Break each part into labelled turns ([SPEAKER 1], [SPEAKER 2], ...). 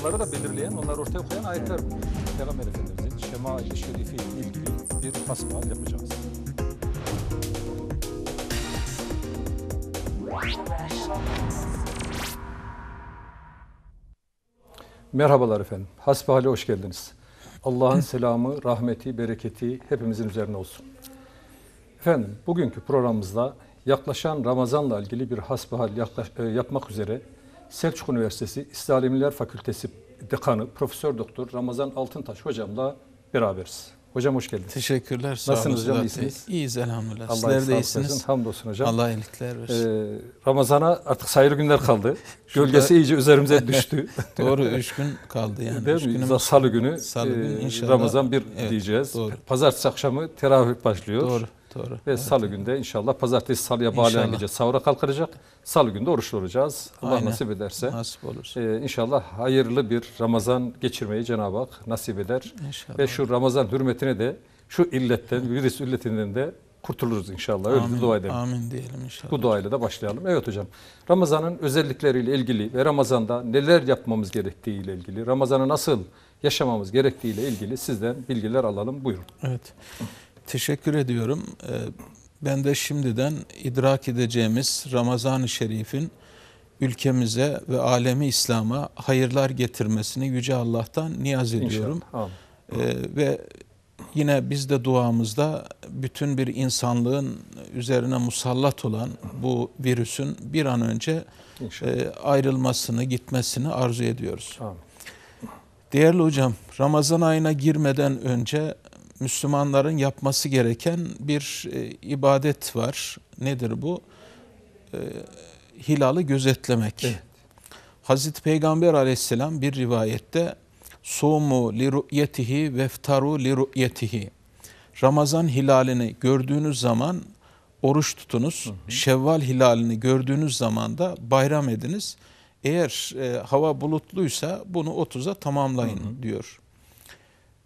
[SPEAKER 1] onları da belirleyen, onları ortaya koyan ayetler bu. Peygamber Efendimiz'in Şema-i Şerifi ile ilgili bir hasma yapacağız. Merhabalar efendim. Hasbihali hoş geldiniz. Allah'ın selamı, rahmeti, bereketi hepimizin üzerine olsun. Efendim bugünkü programımızda yaklaşan Ramazan'la ilgili bir hasbihal e, yapmak üzere Selçuk Üniversitesi İslam İlimler Fakültesi Dekanı Profesör Doktor Ramazan Altıntaş hocamla beraberiz. Hocam hoş geldiniz. Teşekkürler. Sağ Nasılsınız hocam? İyisiniz? İyiyiz elhamdülillah. Allah Sizler de iyisiniz. Hamdolsun hocam. Allah iyilikler versin. Ee, Ramazan'a artık sayılı günler kaldı. Gölgesi iyice üzerimize düştü. Doğru. Üç gün kaldı yani. Değil üç mi? Günümüz... Salı günü Salı ee, günü inşallah. Ramazan bir evet, diyeceğiz. Doğru. Pazartesi akşamı teravih başlıyor. Doğru. Doğru. Ve evet. salı günde inşallah pazartesi salıya bağlayan gece sahura kalkacak. Salı günde oruçlu olacağız. Allah Aynen. nasip ederse. Nasip olur. Ee, inşallah hayırlı bir Ramazan geçirmeyi Cenab-ı Hak nasip eder. İnşallah. Ve şu Ramazan hürmetine de şu illetten, virüs illetinden de kurtuluruz inşallah. Öyle amin, dua edelim. Amin diyelim inşallah. Bu duayla da başlayalım. Evet hocam. Ramazan'ın özellikleriyle ilgili ve Ramazan'da neler yapmamız gerektiği ile ilgili, Ramazan'ı nasıl yaşamamız gerektiği ile ilgili sizden bilgiler alalım. Buyurun. Evet
[SPEAKER 2] teşekkür ediyorum. Ee, ben de şimdiden idrak edeceğimiz Ramazan-ı Şerif'in ülkemize ve alemi İslam'a hayırlar getirmesini Yüce Allah'tan niyaz ediyorum. İnşallah. Ee, ve yine biz de duamızda bütün bir insanlığın üzerine musallat olan bu virüsün bir an önce e, ayrılmasını, gitmesini arzu ediyoruz. Amin. Değerli hocam, Ramazan ayına girmeden önce Müslümanların yapması gereken bir e, ibadet var. Nedir bu? E, hilali gözetlemek. Evet. Hazreti Peygamber aleyhisselam bir rivayette Sumu li ru'yetihi veftaru li ru'yetihi. Ramazan hilalini gördüğünüz zaman oruç tutunuz. Hı hı. Şevval hilalini gördüğünüz zaman da bayram ediniz. Eğer e, hava bulutluysa bunu 30'a tamamlayın hı hı. diyor.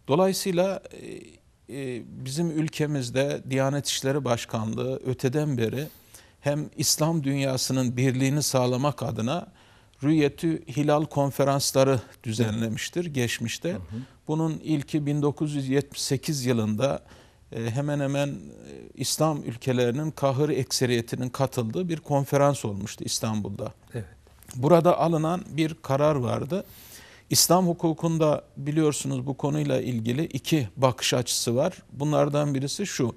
[SPEAKER 2] Dolayısıyla e, e, bizim ülkemizde Diyanet İşleri Başkanlığı öteden beri hem İslam dünyasının birliğini sağlamak adına Rüyetü Hilal konferansları düzenlemiştir geçmişte. Bunun ilki 1978 yılında e, hemen hemen e, İslam ülkelerinin kahır ekseriyetinin katıldığı bir konferans olmuştu İstanbul'da. Evet. Burada alınan bir karar vardı. İslam hukukunda biliyorsunuz bu konuyla ilgili iki bakış açısı var. Bunlardan birisi şu.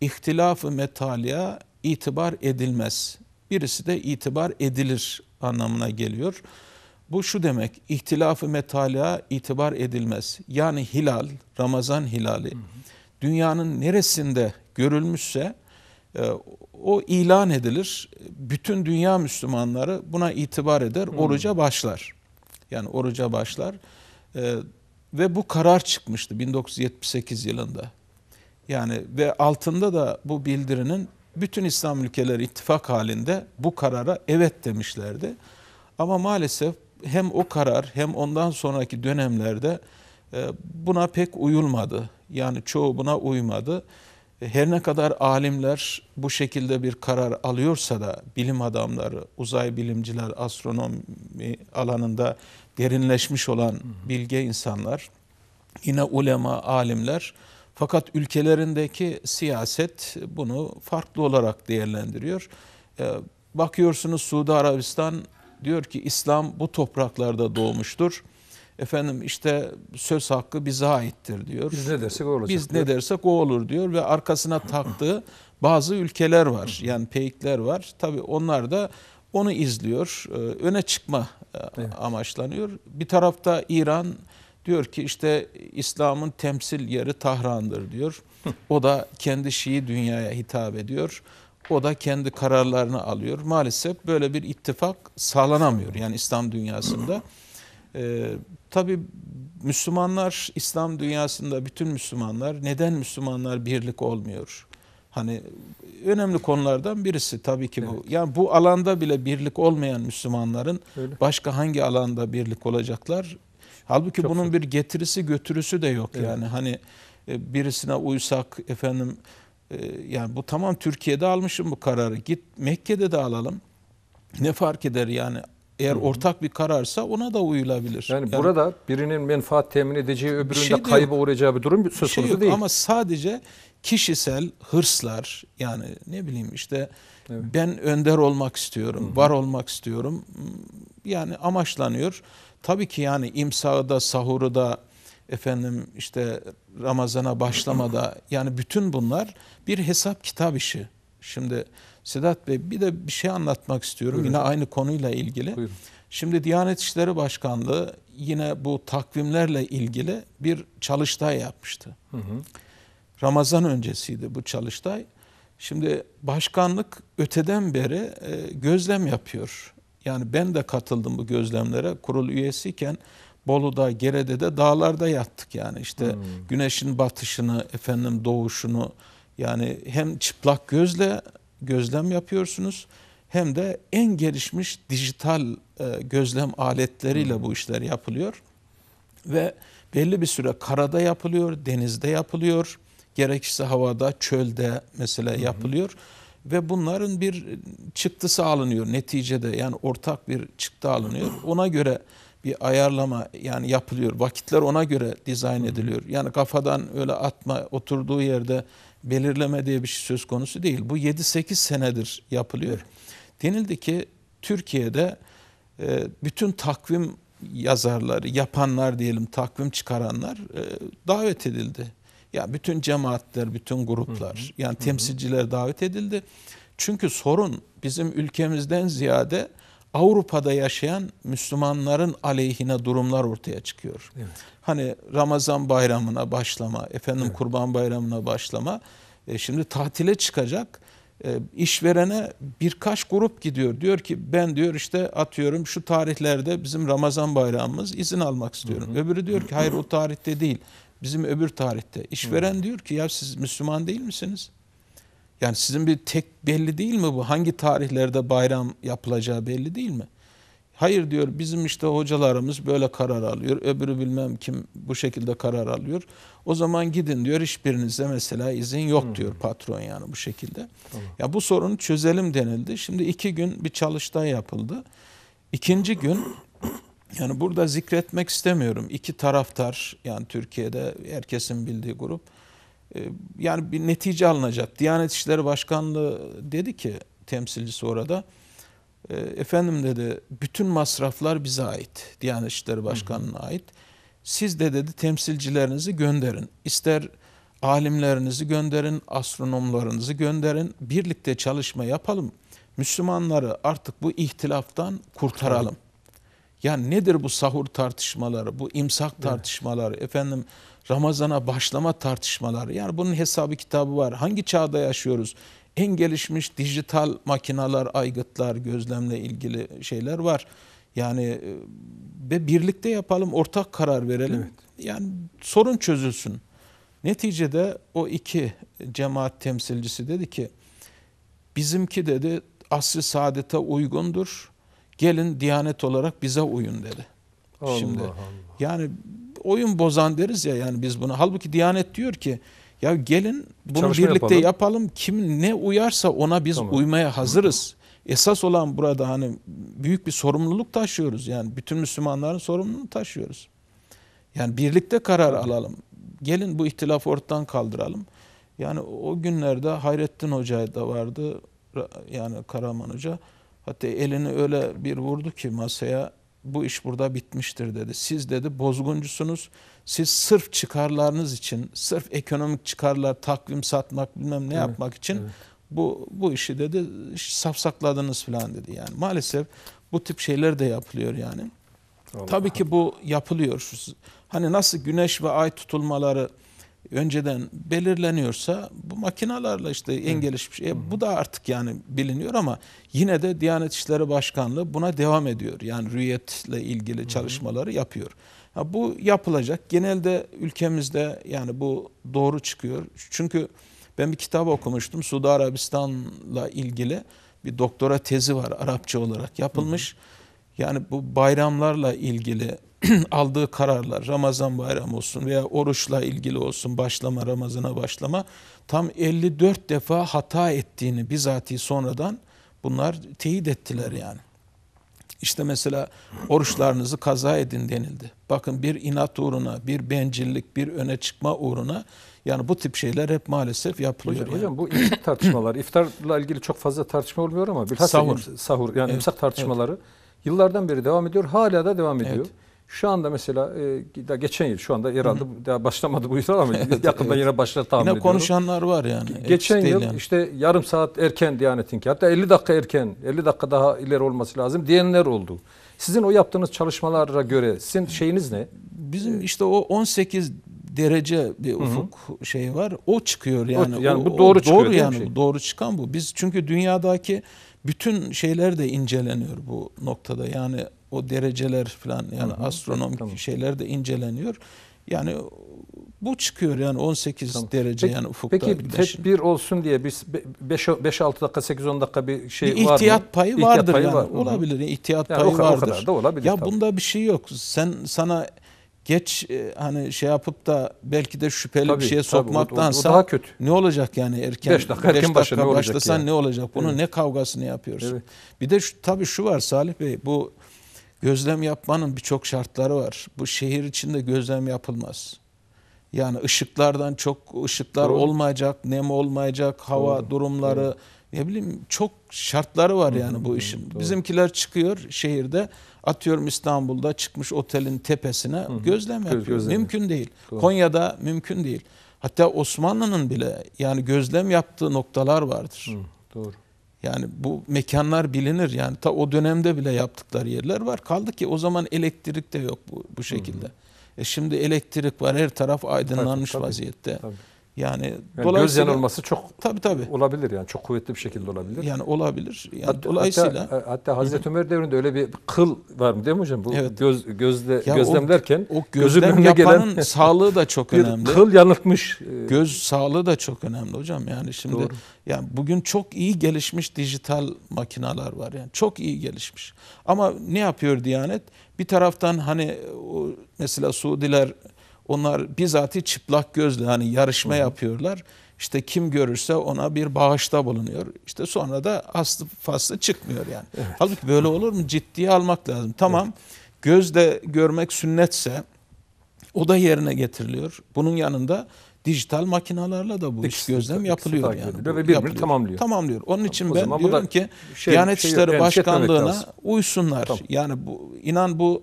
[SPEAKER 2] İhtilafı metaliya itibar edilmez. Birisi de itibar edilir anlamına geliyor. Bu şu demek, ihtilafı metaliya itibar edilmez. Yani hilal, Ramazan hilali dünyanın neresinde görülmüşse e, o ilan edilir. Bütün dünya Müslümanları buna itibar eder, oruca başlar. Yani oruca başlar. E, ve bu karar çıkmıştı 1978 yılında. Yani ve altında da bu bildirinin bütün İslam ülkeleri ittifak halinde bu karara evet demişlerdi. Ama maalesef hem o karar hem ondan sonraki dönemlerde e, buna pek uyulmadı. Yani çoğu buna uymadı. E, her ne kadar alimler bu şekilde bir karar alıyorsa da bilim adamları, uzay bilimciler, astronomi alanında derinleşmiş olan bilge insanlar, yine ulema, alimler fakat ülkelerindeki siyaset bunu farklı olarak değerlendiriyor. Ee, bakıyorsunuz Suudi Arabistan diyor ki İslam bu topraklarda doğmuştur. Efendim işte söz hakkı bize aittir diyor. Biz ne dersek o olacak. Biz diyor. ne dersek o olur diyor ve arkasına taktığı bazı ülkeler var. Yani peykler var. Tabii onlar da onu izliyor. E, öne çıkma e, amaçlanıyor. Bir tarafta İran diyor ki işte İslam'ın temsil yeri Tahran'dır diyor. O da kendi Şii dünyaya hitap ediyor. O da kendi kararlarını alıyor. Maalesef böyle bir ittifak sağlanamıyor yani İslam dünyasında. Ee, tabii Müslümanlar, İslam dünyasında bütün Müslümanlar, neden Müslümanlar birlik olmuyor? Hani önemli konulardan birisi tabii ki evet. bu. Yani bu alanda bile birlik olmayan Müslümanların Öyle. başka hangi alanda birlik olacaklar? Halbuki Çok bunun bir getirisi götürüsü de yok evet. yani. Hani e, birisine uysak efendim e, yani bu tamam Türkiye'de almışım bu kararı. Git Mekke'de de alalım. Ne fark eder yani? Eğer ortak bir kararsa ona da uyulabilir. Yani, yani burada
[SPEAKER 1] birinin menfaat temin edeceği öbürünün şey de kayba uğrayacağı bir durum söz şey konusu şey değil. Ama
[SPEAKER 2] sadece kişisel hırslar yani ne bileyim işte evet. ben önder olmak istiyorum, Hı-hı. var olmak istiyorum yani amaçlanıyor. Tabii ki yani imsağı da sahuru da efendim işte Ramazan'a başlamada yani bütün bunlar bir hesap kitap işi. Şimdi Sedat Bey bir de bir şey anlatmak istiyorum Buyurun. yine aynı konuyla ilgili. Buyurun. Şimdi Diyanet İşleri Başkanlığı yine bu takvimlerle ilgili bir çalıştay yapmıştı. Hı hı. Ramazan öncesiydi bu çalıştay. Şimdi başkanlık öteden beri e, gözlem yapıyor. Yani ben de katıldım bu gözlemlere. Kurul üyesiyken Bolu'da, Gerede'de dağlarda yattık yani. işte hmm. güneşin batışını, efendim doğuşunu yani hem çıplak gözle gözlem yapıyorsunuz hem de en gelişmiş dijital e, gözlem aletleriyle hmm. bu işler yapılıyor. Ve belli bir süre karada yapılıyor, denizde yapılıyor gerekirse havada, çölde mesela yapılıyor. Hı hı. Ve bunların bir çıktısı alınıyor neticede yani ortak bir çıktı alınıyor. Ona göre bir ayarlama yani yapılıyor. Vakitler ona göre dizayn ediliyor. Yani kafadan öyle atma oturduğu yerde belirleme diye bir şey söz konusu değil. Bu 7-8 senedir yapılıyor. Denildi ki Türkiye'de e, bütün takvim yazarları, yapanlar diyelim, takvim çıkaranlar e, davet edildi. Ya bütün cemaatler, bütün gruplar, hı hı. yani temsilciler hı hı. davet edildi. Çünkü sorun bizim ülkemizden ziyade Avrupa'da yaşayan Müslümanların aleyhine durumlar ortaya çıkıyor. Evet. Hani Ramazan bayramına başlama, efendim evet. Kurban bayramına başlama. E, şimdi tatile çıkacak e, işverene birkaç grup gidiyor. Diyor ki ben diyor işte atıyorum şu tarihlerde bizim Ramazan bayramımız izin almak istiyorum. Hı hı. Öbürü diyor ki hayır o tarihte değil. Bizim öbür tarihte işveren hmm. diyor ki ya siz Müslüman değil misiniz? Yani sizin bir tek belli değil mi bu? Hangi tarihlerde bayram yapılacağı belli değil mi? Hayır diyor bizim işte hocalarımız böyle karar alıyor. Öbürü bilmem kim bu şekilde karar alıyor. O zaman gidin diyor hiçbirinizde mesela izin yok hmm. diyor patron yani bu şekilde. Tamam. Ya bu sorunu çözelim denildi. Şimdi iki gün bir çalıştay yapıldı. İkinci gün yani burada zikretmek istemiyorum. İki taraftar yani Türkiye'de herkesin bildiği grup. Ee, yani bir netice alınacak. Diyanet İşleri Başkanlığı dedi ki temsilcisi orada. Ee, efendim dedi bütün masraflar bize ait. Diyanet İşleri Başkanlığı'na ait. Siz de dedi temsilcilerinizi gönderin. İster alimlerinizi gönderin, astronomlarınızı gönderin. Birlikte çalışma yapalım. Müslümanları artık bu ihtilaftan kurtaralım. Ya nedir bu sahur tartışmaları, bu imsak tartışmaları, evet. efendim Ramazan'a başlama tartışmaları. Yani bunun hesabı kitabı var. Hangi çağda yaşıyoruz? En gelişmiş dijital makinalar, aygıtlar, gözlemle ilgili şeyler var. Yani e, ve birlikte yapalım, ortak karar verelim. Evet. Yani sorun çözülsün. Neticede o iki cemaat temsilcisi dedi ki bizimki dedi asr-ı saadete uygundur Gelin Diyanet olarak bize uyun dedi. Allah Şimdi Allah. yani oyun bozan deriz ya yani biz bunu. Halbuki Diyanet diyor ki ya gelin bunu Çalışma birlikte yapalım. yapalım. Kim ne uyarsa ona biz tamam. uymaya hazırız. Esas olan burada hani büyük bir sorumluluk taşıyoruz. Yani bütün Müslümanların sorumluluğunu taşıyoruz. Yani birlikte karar alalım. Gelin bu ihtilafı ortadan kaldıralım. Yani o günlerde Hayrettin Hoca da vardı. Yani Karaman Hoca. Hatta elini öyle bir vurdu ki masaya bu iş burada bitmiştir dedi. Siz dedi bozguncusunuz. Siz sırf çıkarlarınız için, sırf ekonomik çıkarlar, takvim satmak bilmem ne evet, yapmak için evet. bu bu işi dedi safsakladınız falan dedi. Yani maalesef bu tip şeyler de yapılıyor yani. Allah Tabii ki bu yapılıyor. Hani nasıl güneş ve ay tutulmaları önceden belirleniyorsa bu makinalarla işte en gelişmiş e, bu da artık yani biliniyor ama yine de Diyanet İşleri Başkanlığı buna devam ediyor. Yani rüyetle ilgili çalışmaları yapıyor. Ha, bu yapılacak. Genelde ülkemizde yani bu doğru çıkıyor. Çünkü ben bir kitap okumuştum Suudi Arabistan'la ilgili bir doktora tezi var Arapça olarak yapılmış. Yani bu bayramlarla ilgili aldığı kararlar Ramazan bayram olsun veya oruçla ilgili olsun başlama Ramazan'a başlama tam 54 defa hata ettiğini bizatihi sonradan bunlar teyit ettiler yani. İşte mesela oruçlarınızı kaza edin denildi. Bakın bir inat uğruna, bir bencillik, bir öne çıkma uğruna yani bu tip şeyler hep
[SPEAKER 1] maalesef yapılıyor. Hocam, yani. hocam bu iftar tartışmalar, iftarla ilgili çok fazla tartışma olmuyor ama bilhassa sahur, sahur yani evet, imsak tartışmaları evet. yıllardan beri devam ediyor, hala da devam ediyor. Evet. Şu anda mesela e, daha geçen yıl şu anda herhalde daha başlamadı bu yıl ama evet, yakında evet. yine başlar tahmin yine ediyorum. Yine konuşanlar
[SPEAKER 2] var yani. geçen yıl yani.
[SPEAKER 1] işte yarım saat erken Diyanet'inki hatta 50 dakika erken 50 dakika daha ileri olması lazım diyenler oldu. Sizin o yaptığınız çalışmalara göre sizin şeyiniz ne? Bizim işte o 18 derece bir ufuk hı hı. şeyi var. O
[SPEAKER 2] çıkıyor yani. yani bu doğru o, çıkıyor. Doğru yani şey. doğru çıkan bu. Biz çünkü dünyadaki bütün şeyler de inceleniyor bu noktada. Yani o dereceler falan yani astronomik tamam. şeyler de inceleniyor. Yani bu çıkıyor yani 18 tamam. derece peki, yani ufukta. Peki tedbir
[SPEAKER 1] olsun diye biz 5-6 dakika 8-10 dakika bir şey bir ihtiyat var mı? İhtiyat payı vardır ihtiyat payı Var. Olabilir ihtiyat yani payı o, vardır. O kadar da olabilir.
[SPEAKER 2] Ya tabii. bunda bir şey yok. Sen sana geç e, hani şey yapıp da belki de şüpheli tabii, bir şeye sokmaktansa daha kötü. ne olacak yani erken 5 dakika, beş dakika başlasan ne olacak, yani? ne olacak? Bunun evet. ne kavgasını yapıyorsun? Evet. Bir de şu, tabii şu var Salih Bey bu Gözlem yapmanın birçok şartları var. Bu şehir içinde gözlem yapılmaz. Yani ışıklardan çok ışıklar Doğru. olmayacak, nem olmayacak, hava Doğru. durumları Doğru. ne bileyim çok şartları var yani bu işin. Doğru. Bizimkiler çıkıyor şehirde atıyorum İstanbul'da çıkmış otelin tepesine Hı-hı. gözlem yapıyor. Gözlem. Mümkün değil. Doğru. Konya'da mümkün değil. Hatta Osmanlı'nın bile yani gözlem yaptığı noktalar vardır. Hı, doğru. Yani bu mekanlar bilinir. Yani ta o dönemde bile yaptıkları yerler var. Kaldı ki o zaman elektrik de yok bu, bu şekilde. Hı hı. E şimdi elektrik var. Her taraf aydınlanmış tabii, tabii, vaziyette. Tabii. Yani, yani göz yanılması
[SPEAKER 1] çok tabi tabi olabilir yani çok kuvvetli bir şekilde olabilir. Yani olabilir. Yani hatta, dolayısıyla hatta, e, hatta Hazreti Ömer devrinde öyle bir kıl var mı değil mi hocam? Bu evet. göz gözle ya gözlemlerken o, o gözlem yapanın gelen, sağlığı da çok önemli. Kıl
[SPEAKER 2] yanıltmış. E, göz sağlığı da çok önemli hocam. Yani şimdi Doğru. yani bugün çok iyi gelişmiş dijital makinalar var yani çok iyi gelişmiş. Ama ne yapıyor Diyanet? Bir taraftan hani mesela Suudiler onlar bizatihi çıplak gözle hani yarışma Hı. yapıyorlar. İşte kim görürse ona bir bağışta bulunuyor. İşte sonra da aslı faslı çıkmıyor yani. Evet. Halbuki böyle olur mu? Ciddiye almak lazım. Tamam evet. gözle görmek sünnetse o da yerine getiriliyor. Bunun yanında dijital makinalarla da bu ikisi, iş gözlem yapılıyor yani. Ediliyor ve birbirini tamamlıyor. Tamamlıyor. Onun için tamam, ben diyorum ki şey, Diyanet şey, İşleri yani şey Başkanlığı'na uysunlar. Tamam. Yani bu inan bu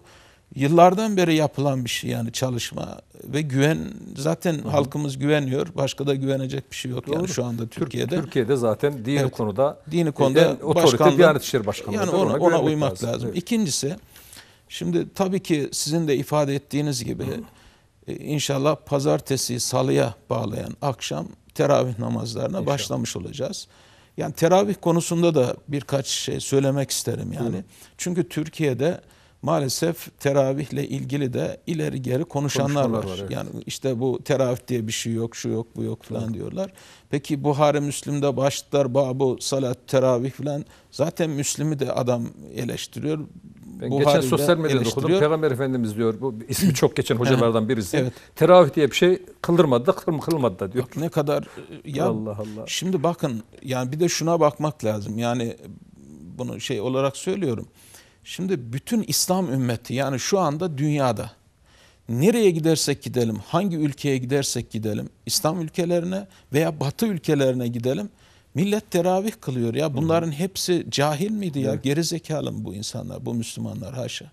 [SPEAKER 2] Yıllardan beri yapılan bir şey yani çalışma ve güven zaten Hı. halkımız güveniyor. Başka da güvenecek bir şey yok Doğru. yani şu anda Türkiye'de. Türkiye'de zaten dini evet, konuda dini konuda yani e, otorite Diyanet İşleri Başkanlığı yani ona, ona, ona uymak lazım. lazım. Evet. İkincisi şimdi tabii ki sizin de ifade ettiğiniz gibi Hı. E, inşallah pazartesi salıya bağlayan akşam teravih namazlarına inşallah. başlamış olacağız. Yani teravih konusunda da birkaç şey söylemek isterim yani. Hı. Çünkü Türkiye'de maalesef teravihle ilgili de ileri geri konuşanlar var. var evet. Yani işte bu teravih diye bir şey yok, şu yok, bu yok falan evet. diyorlar. Peki Buhari Müslim'de başlıklar babu salat teravih falan zaten Müslim'i de adam eleştiriyor.
[SPEAKER 1] Ben Buhari'de geçen sosyal medyada okudum. Peygamber Efendimiz diyor bu ismi çok geçen hocalardan birisi. evet. Teravih diye bir şey kıldırmadı da kılım kılmadı da diyor. Bak ne kadar
[SPEAKER 2] ya Allah Allah. Şimdi bakın yani bir de şuna bakmak lazım. Yani bunu şey olarak söylüyorum. Şimdi bütün İslam ümmeti yani şu anda dünyada nereye gidersek gidelim, hangi ülkeye gidersek gidelim, İslam ülkelerine veya Batı ülkelerine gidelim. Millet teravih kılıyor ya. Bunların hepsi cahil miydi ya? Evet. Geri mı bu insanlar, bu Müslümanlar haşa?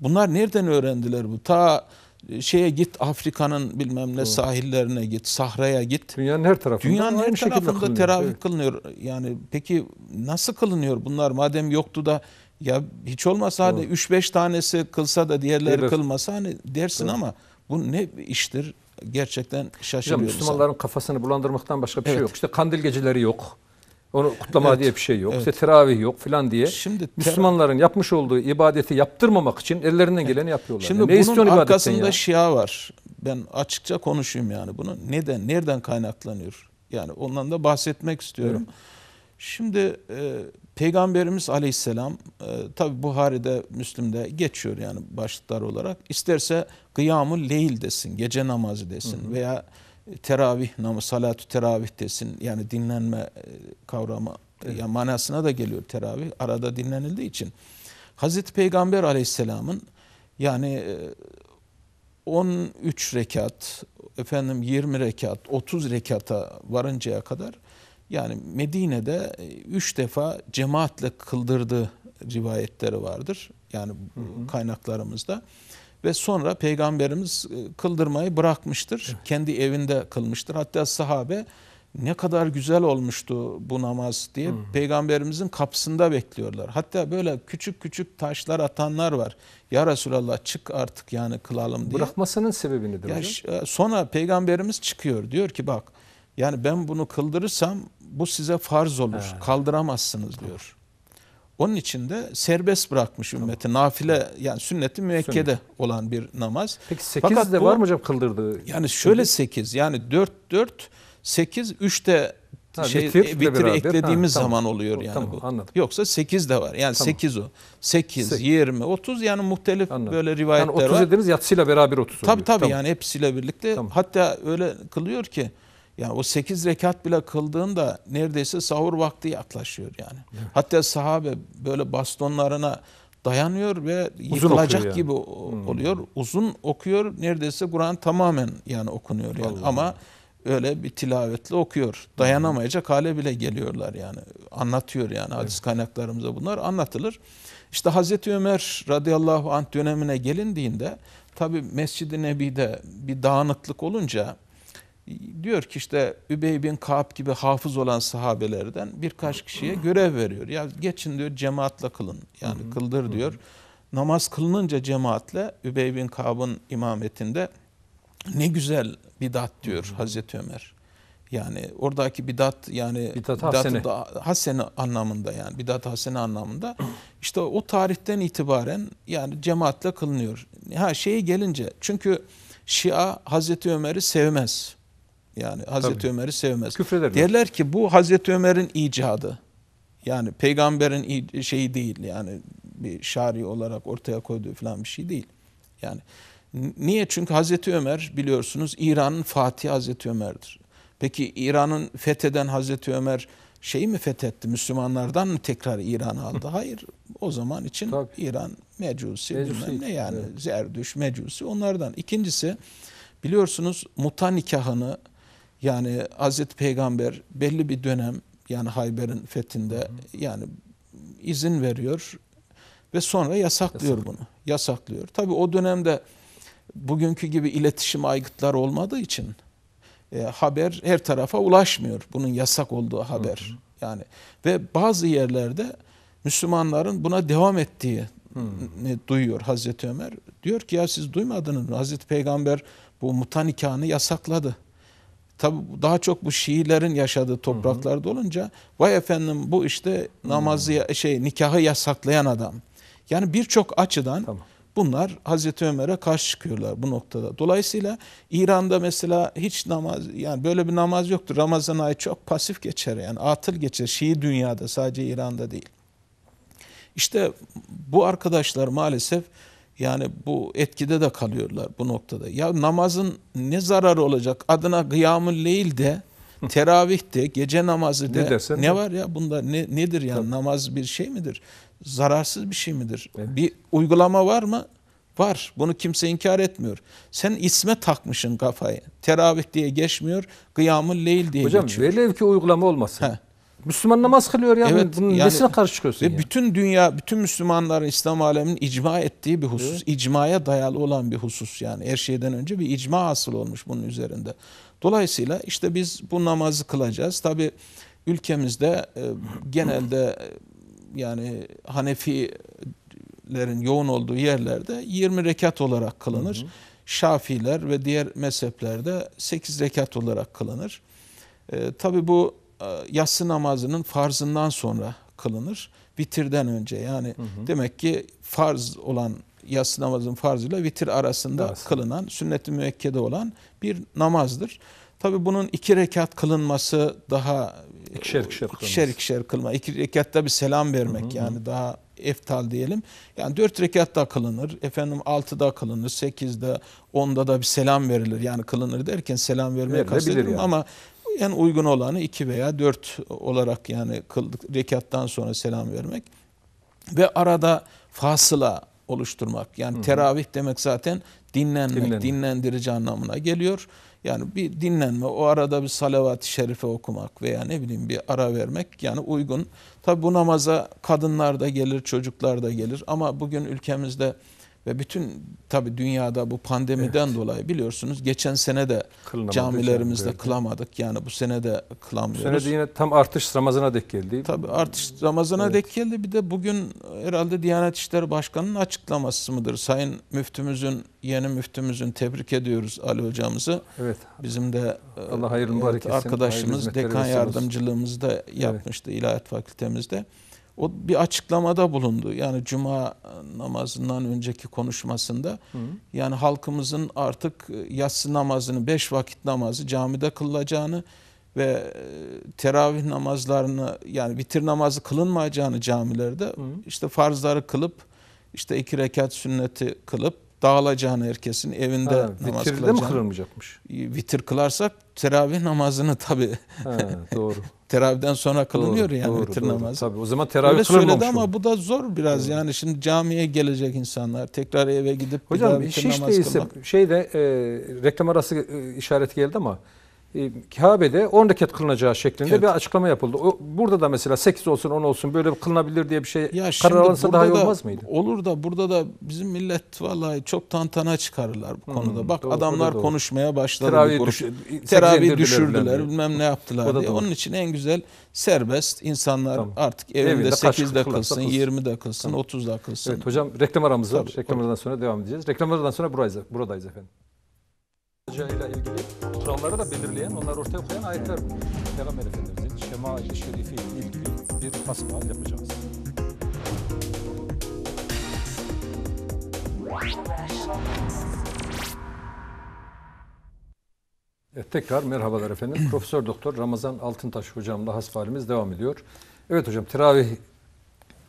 [SPEAKER 2] Bunlar nereden öğrendiler bu? Ta e, şeye git Afrika'nın bilmem ne Doğru. sahillerine git, sahraya git. Dünyanın her
[SPEAKER 1] tarafında Dünyanın her tarafında kılınıyor. teravih evet.
[SPEAKER 2] kılınıyor. Yani peki nasıl kılınıyor bunlar madem yoktu da ya hiç olmasa hani 3-5 tanesi kılsa da diğerleri Gelir. kılmasa hani
[SPEAKER 1] dersin Doğru. ama bu ne iştir gerçekten şaşırıyorum. Müslümanların sana. kafasını bulandırmaktan başka bir şey evet. şey yok. İşte kandil geceleri yok. Onu kutlama evet. diye bir şey yok. Evet. İşte teravih yok filan diye. Şimdi Müslümanların yapmış olduğu ibadeti yaptırmamak için ellerinden geleni evet. yapıyorlar. Şimdi yani ne arkasında ya?
[SPEAKER 2] Şia var. Ben açıkça konuşayım yani bunu. Neden, nereden kaynaklanıyor? Yani ondan da bahsetmek istiyorum. Evet. Şimdi e, Peygamberimiz aleyhisselam e, tabi Buhari'de, Müslim'de geçiyor yani başlıklar olarak. İsterse kıyamul leyl desin, gece namazı desin hı hı. veya teravih namı, salatü teravih desin. Yani dinlenme e, kavramı evet. yani manasına da geliyor teravih. Arada dinlenildiği için. Hazreti Peygamber aleyhisselamın yani 13 e, rekat, efendim 20 rekat, 30 rekata varıncaya kadar yani Medine'de e, üç defa cemaatle kıldırdığı rivayetleri vardır. Yani hı hı. kaynaklarımızda. Ve sonra peygamberimiz e, kıldırmayı bırakmıştır. Evet. Kendi evinde kılmıştır. Hatta sahabe ne kadar güzel olmuştu bu namaz diye hı. peygamberimizin kapısında bekliyorlar. Hatta böyle küçük küçük taşlar atanlar var. Ya Resulallah çık artık yani kılalım diye. Bırakmasının sebebi nedir ya hocam? E, sonra peygamberimiz çıkıyor. Diyor ki bak yani ben bunu kıldırırsam bu size farz olur. Evet. Kaldıramazsınız diyor. Onun için de serbest bırakmış ümmeti. Tamam. Nafile yani sünneti müekkede Sünnet. olan bir namaz.
[SPEAKER 1] Peki 8 Fakat de bu, var mı hocam kıldırdığı? Yani şöyle 8
[SPEAKER 2] yani 4 4 8 3 de ha, şey vitir, eklediğimiz tamam. zaman oluyor yani tamam, bu. Anladım. Yoksa 8 de var. Yani tamam. 8 o. 8, 8 20 30 yani muhtelif anladım. böyle rivayetler yani 30 var. 30 yatsıyla beraber 30 oluyor. Tabii tabii tamam. yani hepsiyle birlikte. Tamam. Hatta öyle kılıyor ki yani o sekiz rekat bile kıldığında neredeyse sahur vakti yaklaşıyor yani. Evet. Hatta sahabe böyle bastonlarına dayanıyor ve Uzun yıkılacak yani. gibi hmm. oluyor. Hmm. Uzun okuyor neredeyse Kur'an tamamen yani okunuyor yani. Vallahi. Ama öyle bir tilavetle okuyor. Dayanamayacak hale bile geliyorlar yani. Anlatıyor yani hadis kaynaklarımızda bunlar anlatılır. İşte Hazreti Ömer radıyallahu anh dönemine gelindiğinde tabi Mescid-i Nebi'de bir dağınıklık olunca diyor ki işte Übey bin Kaab gibi hafız olan sahabelerden birkaç kişiye görev veriyor. Ya geçin diyor cemaatle kılın. Yani hı hı, kıldır hı. diyor. Namaz kılınınca cemaatle Übey bin Kaab'ın imametinde ne güzel bidat diyor hı hı. Hazreti Ömer. Yani oradaki bidat yani bidat haseni Da, anlamında yani bidat haseni anlamında işte o tarihten itibaren yani cemaatle kılınıyor. Ha şeye gelince çünkü Şia Hazreti Ömer'i sevmez. Yani Hazreti Ömer'i sevmez. Küfrederler. Derler ki bu Hazreti Ömer'in icadı. Yani peygamberin şeyi değil yani bir şari olarak ortaya koyduğu falan bir şey değil. Yani niye? Çünkü Hazreti Ömer biliyorsunuz İran'ın Fatih Hazreti Ömer'dir. Peki İran'ın fetheden Hazreti Ömer şeyi mi fethetti? Müslümanlardan mı tekrar İran'ı aldı? Hayır. O zaman için Tabii. İran mecusi, mecusi ne yani evet. Zerdüş mecusi onlardan. İkincisi biliyorsunuz muta nikahını yani Hazreti Peygamber belli bir dönem yani Hayber'in fethinde hı hı. yani izin veriyor ve sonra yasaklıyor Yasak. bunu. Yasaklıyor. Tabi o dönemde bugünkü gibi iletişim aygıtları olmadığı için e, haber her tarafa ulaşmıyor. Bunun yasak olduğu haber. Hı hı. Yani ve bazı yerlerde Müslümanların buna devam ettiği hmm. duyuyor Hazreti Ömer. Diyor ki ya siz duymadınız mı? Hazreti Peygamber bu muta nikahını yasakladı. Tabi daha çok bu Şiilerin yaşadığı topraklarda olunca vay efendim bu işte namazı şey nikahı yasaklayan adam. Yani birçok açıdan tamam. bunlar Hazreti Ömer'e karşı çıkıyorlar bu noktada. Dolayısıyla İran'da mesela hiç namaz yani böyle bir namaz yoktur. Ramazan ayı çok pasif geçer yani atıl geçer Şii dünyada sadece İran'da değil. İşte bu arkadaşlar maalesef yani bu etkide de kalıyorlar bu noktada. Ya namazın ne zararı olacak? Adına kıyamül leyl de, teravih de, gece namazı de. Ne, ne var ya bunda ne, nedir yani? Tabii. Namaz bir şey midir? Zararsız bir şey midir? Evet. Bir uygulama var mı? Var. Bunu kimse inkar etmiyor. Sen isme takmışın kafayı. Teravih diye geçmiyor, kıyamül leyl diye Hocam, geçiyor. Hocam velev ki uygulama olmasın. Heh. Müslüman namaz kılıyor ya. Evet, Bunun yani, nesine karşı çıkıyorsun? Ve ya? bütün dünya, bütün Müslümanların İslam aleminin icma ettiği bir husus. Evet. icmaya dayalı olan bir husus yani. Her şeyden önce bir icma asıl olmuş bunun üzerinde. Dolayısıyla işte biz bu namazı kılacağız. Tabi ülkemizde e, genelde e, yani Hanefilerin yoğun olduğu yerlerde 20 rekat olarak kılınır. Hı hı. Şafiler ve diğer mezheplerde 8 rekat olarak kılınır. E, tabii bu e, yatsı namazının farzından sonra kılınır. Vitirden önce yani hı hı. demek ki farz olan yatsı namazın farzıyla vitir arasında evet. kılınan, sünnet-i müekkede olan bir namazdır. Tabi bunun iki rekat kılınması daha e, ikişer ikişer, ikişer, ikişer kılma. İki rekatta bir selam vermek hı hı. yani daha eftal diyelim. Yani dört rekat da kılınır. Efendim altı da kılınır. Sekizde, onda da bir selam verilir. Yani kılınır derken selam vermeye kastediyorum yani. ama en uygun olanı iki veya dört olarak yani kıldık rekattan sonra selam vermek ve arada fasıla oluşturmak. Yani Hı -hı. teravih demek zaten dinlenmek, dinlenme. dinlendirici anlamına geliyor. Yani bir dinlenme, o arada bir salavat-ı şerife okumak veya ne bileyim bir ara vermek yani uygun. Tabi bu namaza kadınlar da gelir, çocuklar da gelir ama bugün ülkemizde ve bütün tabi dünyada bu pandemiden evet. dolayı biliyorsunuz geçen sene de Kılınamadı camilerimizde canım, kılamadık. Yani bu sene
[SPEAKER 1] de kılamıyoruz. Bu sene de yine tam artış Ramazan'a dek geldi. Tabi artış Ramazan'a evet. dek geldi. Bir de bugün
[SPEAKER 2] herhalde Diyanet İşleri Başkanı'nın açıklaması mıdır? Sayın müftümüzün, yeni müftümüzün tebrik ediyoruz Ali hocamızı. Evet. Bizim de e, Allah hayırlı evet, arkadaşımız hayırlı dekan yardımcılığımızda yapmıştı evet. İlahiyat Fakültemizde. O bir açıklamada bulundu. Yani cuma namazından önceki konuşmasında Hı. yani halkımızın artık e, yatsı namazını, beş vakit namazı camide kılacağını ve e, teravih namazlarını yani bitir namazı kılınmayacağını camilerde Hı. işte farzları kılıp işte iki rekat sünneti kılıp dağılacağını herkesin evinde ha, namaz kılacağını. mi kırılmayacakmış? Vitir kılarsak teravih namazını tabi. doğru. Teravihden sonra kılınıyor doğru, yani doğru, vitir doğru. namazı. Tabii o zaman teravih Öyle söyledi ama bu da zor biraz doğru. yani şimdi camiye gelecek insanlar tekrar eve gidip Hocam, bir daha vitir hiç namaz değilse, kılmak.
[SPEAKER 1] Şeyde e, reklam arası e, işareti geldi ama e, Kabe'de 10 rekat kılınacağı şeklinde evet. bir açıklama yapıldı. O, burada da mesela 8 olsun 10 olsun böyle kılınabilir diye bir şey ya karar alınsa daha iyi olmaz mıydı?
[SPEAKER 2] Olur da burada da bizim millet vallahi çok tantana çıkarırlar bu hmm, konuda. Hmm, Bak doğru, adamlar doğru. konuşmaya başladı. Teravih, düş teravih düşürdüler bilmem ne yaptılar diye. Onun için en güzel serbest insanlar tamam. artık evinde, evinde de kılsın, 20'de
[SPEAKER 1] kılsın, tamam. 30'da kılsın. Evet hocam reklam aramız var. Reklamlardan sonra devam edeceğiz. Reklamlardan sonra buradayız, buradayız efendim. ile ilgili kuralları da belirleyen, onları ortaya koyan ayetler bu. Peygamber Efendimizin Şema-i Şerifi ilgili bir tasma yapacağız. Evet, tekrar merhabalar efendim. Profesör Doktor Ramazan Altıntaş hocamla hasfalimiz devam ediyor. Evet hocam teravih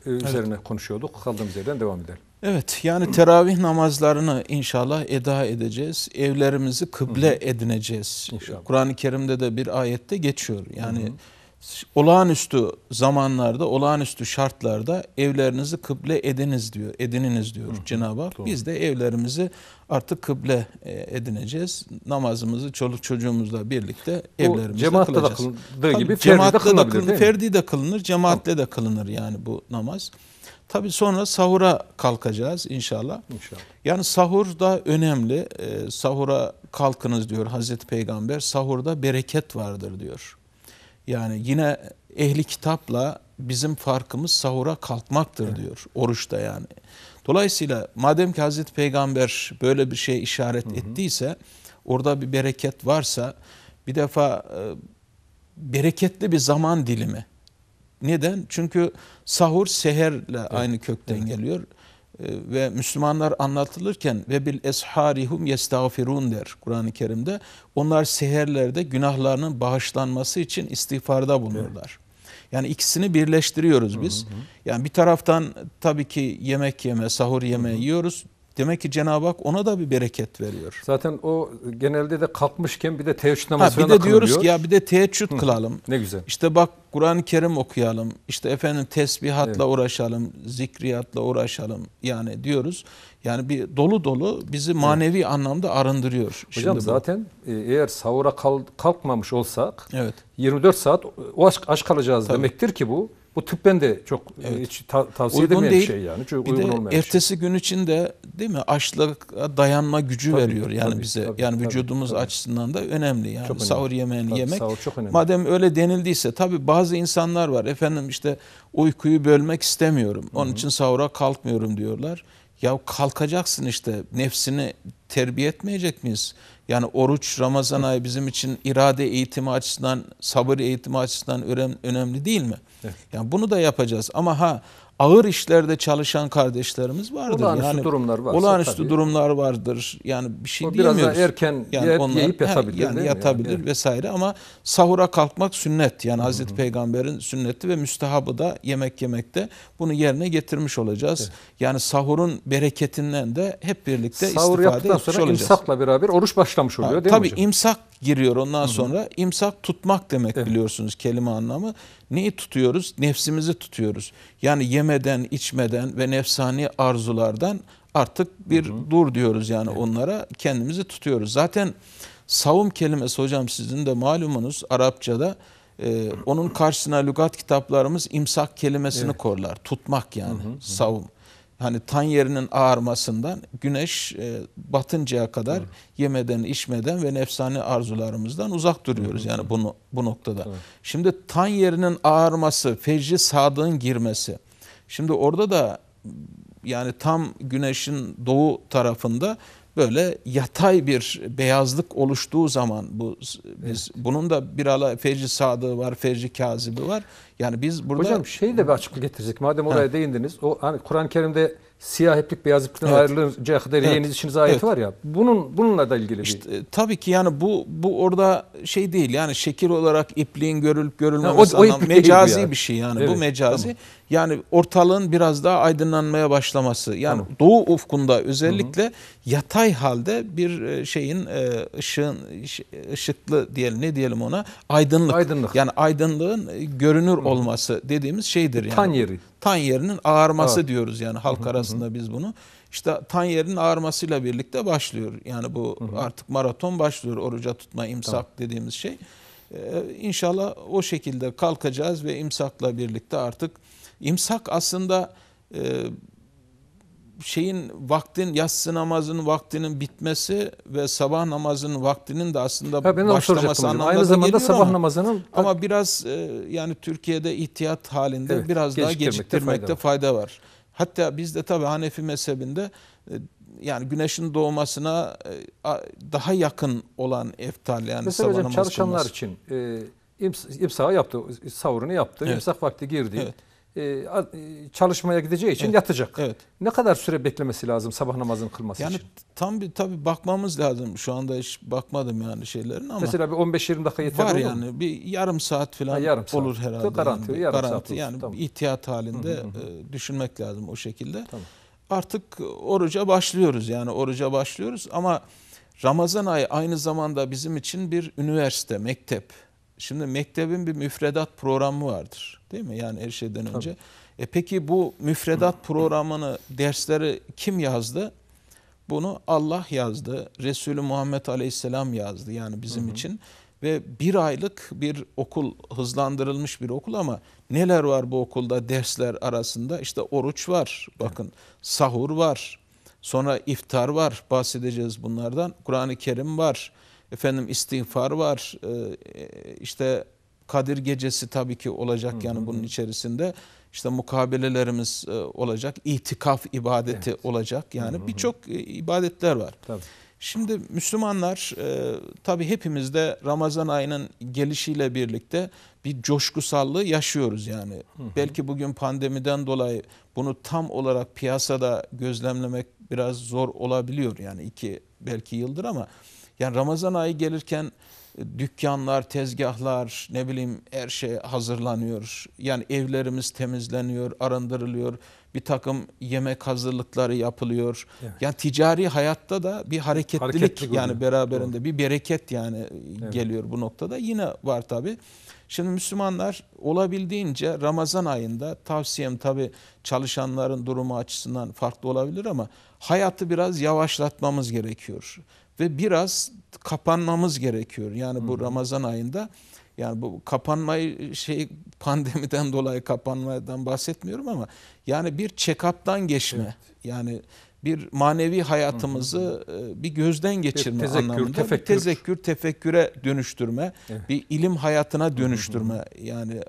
[SPEAKER 1] e, üzerine evet. konuşuyorduk. Kaldığımız yerden devam edelim.
[SPEAKER 2] Evet yani teravih namazlarını inşallah eda edeceğiz. Evlerimizi kıble Hı-hı. edineceğiz. Kur'an-ı Kerim'de de bir ayette geçiyor. Yani Hı-hı. olağanüstü zamanlarda, olağanüstü şartlarda evlerinizi kıble ediniz diyor. Edininiz diyor Cenab-ı Hak. Doğru. Biz de evlerimizi artık kıble e, edineceğiz. Namazımızı çoluk çocuğumuzla birlikte Bu evlerimizde cemaatle kılacağız. Cemaatle de kılındığı gibi ferdi de Kılınır, ferdi de kılınır, cemaatle de kılınır yani bu namaz. Tabii sonra sahura kalkacağız inşallah. İnşallah. Yani sahur da önemli. E, sahura kalkınız diyor Hazreti Peygamber. Sahurda bereket vardır diyor. Yani yine ehli kitapla bizim farkımız sahura kalkmaktır evet. diyor. Oruçta yani. Dolayısıyla madem ki Hazreti Peygamber böyle bir şey işaret hı hı. ettiyse orada bir bereket varsa bir defa e, bereketli bir zaman dilimi neden? Çünkü sahur seherle evet. aynı kökten evet. geliyor. Ee, ve Müslümanlar anlatılırken ve bil esharihum yestağfirun der Kur'an-ı Kerim'de. Onlar seherlerde günahlarının bağışlanması için istiğfarda bulunurlar. Evet. Yani ikisini birleştiriyoruz biz. Hı hı. Yani bir taraftan tabii ki yemek yeme, sahur yeme hı hı. yiyoruz. Demek ki Cenab-ı Hak ona da bir bereket
[SPEAKER 1] veriyor. Zaten o genelde de kalkmışken bir de teheccüd namazına kılıyor. Bir de diyoruz kılıyor. ki
[SPEAKER 2] ya bir de teheccüd kılalım. Ne güzel. İşte bak Kur'an-ı Kerim okuyalım. İşte efendim tesbihatla evet. uğraşalım, zikriyatla uğraşalım. Yani diyoruz. Yani bir dolu dolu bizi manevi evet.
[SPEAKER 1] anlamda arındırıyor. Hocam Şimdi zaten e, eğer sahura kalkmamış olsak evet. 24 saat o aç, aç kalacağız Tabii. demektir ki bu. O tıbben de çok e, evet. hiç ta- tavsiye uygun edemeyen değil. şey yani. Çok bir uygun de olmayan şey.
[SPEAKER 2] ertesi şey. gün de değil mi açlığa dayanma gücü tabii, veriyor yani tabii, bize. Tabii, yani tabii, vücudumuz tabii. açısından da önemli yani. önemli. Sahur yemeğini tabii, yemek. Sahur çok önemli. Madem öyle denildiyse tabii bazı insanlar var efendim işte uykuyu bölmek istemiyorum. Onun Hı-hı. için sahura kalkmıyorum diyorlar. Ya kalkacaksın işte nefsini terbiye etmeyecek miyiz? Yani oruç Ramazan ayı bizim için irade eğitimi açısından, sabır eğitimi açısından önemli değil mi? Evet. Yani bunu da yapacağız ama ha ağır işlerde çalışan kardeşlerimiz vardır. Olağanüstü yani, durumlar vardır. Olağanüstü tabii. durumlar vardır. Yani bir şey o diyemiyoruz. Biraz erken yani yiyip, onlar, yiyip yatabilir. Yani yatabilir yani? vesaire ama sahura kalkmak sünnet. Yani Hı -hı. Hazreti Peygamber'in sünneti ve müstehabı da yemek yemekte bunu yerine getirmiş olacağız. Evet. Yani sahurun bereketinden de hep birlikte Sahur istifade etmiş olacağız. Sahur yaptıktan sonra imsakla
[SPEAKER 1] beraber oruç başlamış oluyor ha, değil tabii mi Tabii
[SPEAKER 2] imsak giriyor ondan Hı -hı. sonra. imsak tutmak demek evet. biliyorsunuz kelime anlamı. Neyi tutuyoruz? Nefsimizi tutuyoruz. Yani yemeden, içmeden ve nefsani arzulardan artık bir hı hı. dur diyoruz yani evet. onlara kendimizi tutuyoruz. Zaten savun kelimesi hocam sizin de malumunuz Arapçada e, onun karşısına lügat kitaplarımız imsak kelimesini evet. korlar. Tutmak yani hı hı. savun hani tan yerinin ağarmasından güneş e, batıncaya kadar evet. yemeden, içmeden ve nefsani arzularımızdan uzak duruyoruz evet. yani bu bu noktada. Evet. Şimdi tan yerinin ağarması, fecri sadığın girmesi. Şimdi orada da yani tam güneşin doğu tarafında böyle yatay bir beyazlık oluştuğu zaman bu biz evet. bunun da bir ala feci
[SPEAKER 1] sadığı var, feci kazibi var. Yani biz burada Hocam şeyi de bir açıklık getirecek. Madem oraya ha. değindiniz. O hani Kur'an-ı Kerim'de siyah iplik beyaz iplikten evet. ayrılınca kadar evet. yeniz işinize ait evet. var ya. Bunun bununla da ilgili
[SPEAKER 2] işte, bir. E, tabii ki yani bu bu orada şey değil. Yani şekil olarak ipliğin görülüp görülmemesi ha, o, o anlam mecazi bir şey yani. Evet. Bu mecazi. Tamam. Yani ortalığın biraz daha aydınlanmaya başlaması. Yani tamam. doğu ufkunda özellikle Hı-hı. yatay halde bir e, şeyin e, ışığın ışıklı diyelim ne diyelim ona aydınlık. aydınlık. Yani aydınlığın e, görünür hı olması dediğimiz şeydir yani. Tan yeri. Tan yerinin ağarması evet. diyoruz yani halk Hı-hı. arasında biz bunu. İşte tan yerinin ağarmasıyla birlikte başlıyor. Yani bu Hı-hı. artık maraton başlıyor oruca tutma imsak tamam. dediğimiz şey. Ee, inşallah o şekilde kalkacağız ve imsakla birlikte artık İmsak aslında e, şeyin vaktin yatsı namazının vaktinin bitmesi ve sabah namazının vaktinin de aslında ha, ben başlaması anlamına Aynı zamanda sabah ama, namazının ama biraz e, yani Türkiye'de ihtiyat halinde evet, biraz daha geciktirmekte fayda var. var. Hatta bizde tabii Hanefi mezhebinde e, yani güneşin doğmasına e, daha yakın olan eftal yani Mesela sabah hocam, çalışanlar için
[SPEAKER 1] e, ims, yaptı, savurunu yaptı, evet. imsak vakti girdi. Evet e, e, çalışmaya gideceği için evet. yatacak. Evet. Ne kadar süre beklemesi lazım sabah namazını kılması yani için? Yani tam bir tabii bakmamız
[SPEAKER 2] lazım. Şu anda hiç bakmadım yani şeylerin ama. Mesela bir 15-20 dakika yeter Var yani mu? bir yarım saat falan ha, yarım saat. olur herhalde. Garanti, yani, yarım garanti saat olur. yani tamam. ihtiyat halinde hı hı hı. E, düşünmek lazım o şekilde. Tamam. Artık oruca başlıyoruz yani oruca başlıyoruz ama Ramazan ayı aynı zamanda bizim için bir üniversite, mektep. Şimdi mektebin bir müfredat programı vardır Değil mi? Yani her şeyden Tabii. önce. E peki bu müfredat programını, dersleri kim yazdı? Bunu Allah yazdı. Resulü Muhammed Aleyhisselam yazdı yani bizim hı hı. için. Ve bir aylık bir okul, hızlandırılmış bir okul ama neler var bu okulda dersler arasında? İşte oruç var, bakın sahur var, sonra iftar var, bahsedeceğiz bunlardan. Kur'an-ı Kerim var, efendim istiğfar var, e, e, işte Kadir Gecesi tabii ki olacak hı hı. yani bunun içerisinde. İşte mukabelelerimiz e, olacak, itikaf ibadeti evet. olacak. Yani birçok e, ibadetler var. Tabii. Şimdi Müslümanlar e, tabii hepimiz de Ramazan ayının gelişiyle birlikte bir coşkusallığı yaşıyoruz yani. Hı hı. Belki bugün pandemiden dolayı bunu tam olarak piyasada gözlemlemek biraz zor olabiliyor yani iki belki yıldır ama yani Ramazan ayı gelirken dükkanlar, tezgahlar, ne bileyim her şey hazırlanıyor. Yani evlerimiz temizleniyor, arındırılıyor. Bir takım yemek hazırlıkları yapılıyor. Evet. Yani ticari hayatta da bir hareketlilik Hareketli yani oluyor. beraberinde Doğru. bir bereket yani evet. geliyor bu noktada. Yine var tabi. Şimdi Müslümanlar olabildiğince Ramazan ayında tavsiyem tabi çalışanların durumu açısından farklı olabilir ama hayatı biraz yavaşlatmamız gerekiyor ve biraz kapanmamız gerekiyor. Yani bu Hı. Ramazan ayında yani bu kapanmayı şey pandemiden dolayı kapanmadan bahsetmiyorum ama yani bir check-up'tan geçme. Evet. Yani bir manevi hayatımızı Hı. E, bir gözden geçirme bir tezekkür, anlamında tefekkür. bir tezekkür tefekküre dönüştürme, evet. bir ilim hayatına dönüştürme. Hı. Yani e,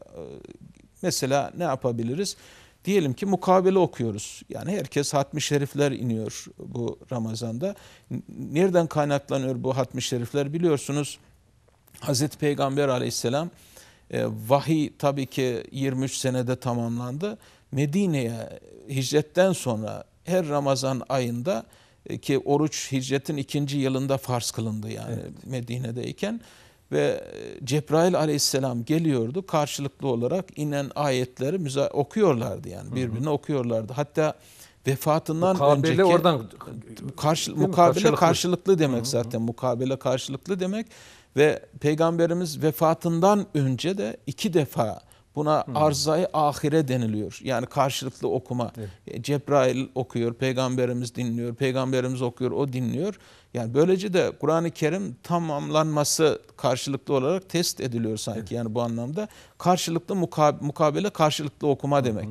[SPEAKER 2] mesela ne yapabiliriz? Diyelim ki mukabele okuyoruz. Yani herkes hatmi şerifler iniyor bu Ramazan'da. Nereden kaynaklanıyor bu hatmi şerifler? Biliyorsunuz Hazreti Peygamber aleyhisselam e, vahiy tabii ki 23 senede tamamlandı. Medine'ye hicretten sonra her Ramazan ayında e, ki oruç hicretin ikinci yılında farz kılındı yani evet. Medine'deyken ve e, Cebrail aleyhisselam geliyordu. Karşılıklı olarak inen ayetleri okuyorlardı yani birbirine hı hı. okuyorlardı. Hatta vefatından mukabele önceki oradan karşı, mukabele karşılıklı, karşılıklı demek hı hı. zaten mukabele karşılıklı demek ve peygamberimiz vefatından önce de iki defa Buna arzayı ahire deniliyor. Yani karşılıklı okuma. Evet. E, Cebrail okuyor, peygamberimiz dinliyor, peygamberimiz okuyor, o dinliyor. Yani böylece de Kur'an-ı Kerim tamamlanması karşılıklı olarak test ediliyor sanki. Evet. Yani bu anlamda karşılıklı mukab mukabele karşılıklı okuma demek.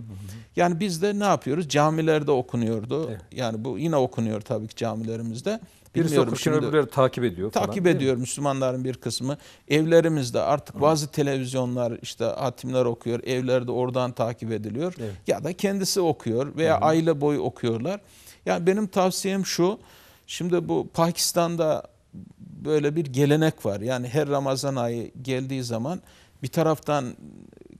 [SPEAKER 2] Yani biz de ne yapıyoruz? Camilerde okunuyordu. Evet. Yani bu yine okunuyor tabii ki camilerimizde. Birisi Bilmiyorum okurken şimdi, öbürleri takip ediyor falan. Takip ediyor Müslümanların bir kısmı. Evlerimizde artık Hı. bazı televizyonlar işte hatimler okuyor. Evlerde oradan takip ediliyor. Evet. Ya da kendisi okuyor veya Hı. aile boyu okuyorlar. Yani benim tavsiyem şu. Şimdi bu Pakistan'da böyle bir gelenek var. Yani her Ramazan ayı geldiği zaman bir taraftan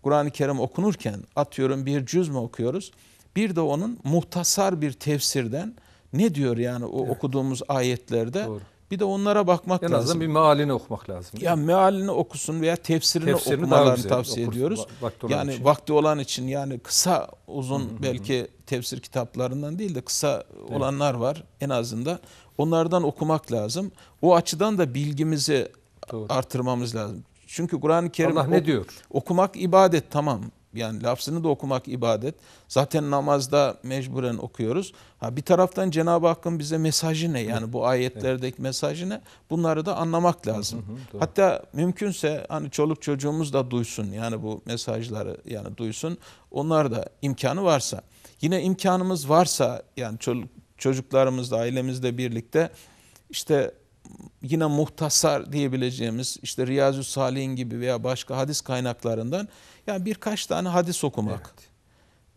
[SPEAKER 2] Kur'an-ı Kerim okunurken atıyorum bir cüz mü okuyoruz? Bir de onun muhtasar bir tefsirden ne diyor yani o evet. okuduğumuz ayetlerde? Doğru.
[SPEAKER 1] Bir de onlara bakmak en lazım. En azından bir mealini okumak
[SPEAKER 2] lazım. Ya mealini okusun veya tefsirini, tefsirini okumalarını tavsiye okur, ediyoruz. Vakti yani için. vakti olan için yani kısa uzun hı hı. belki tefsir kitaplarından değil de kısa değil olanlar mi? var en azından. Onlardan okumak lazım. O açıdan da bilgimizi Doğru. artırmamız lazım. Çünkü Kur'an-ı Kerim Allah ne diyor? Okumak ibadet tamam. Yani lafzını da okumak ibadet. Zaten namazda mecburen okuyoruz. Ha bir taraftan Cenab-ı Hakk'ın bize mesajı ne? Yani bu ayetlerdeki evet. mesajı ne? Bunları da anlamak lazım. Hı hı, Hatta mümkünse hani çoluk çocuğumuz da duysun. Yani bu mesajları yani duysun. Onlar da imkanı varsa. Yine imkanımız varsa yani çoluk, çocuklarımızla ailemizle birlikte işte yine muhtasar diyebileceğimiz işte Riyazu Salihin gibi veya başka hadis kaynaklarından yani birkaç tane hadis okumak. Evet.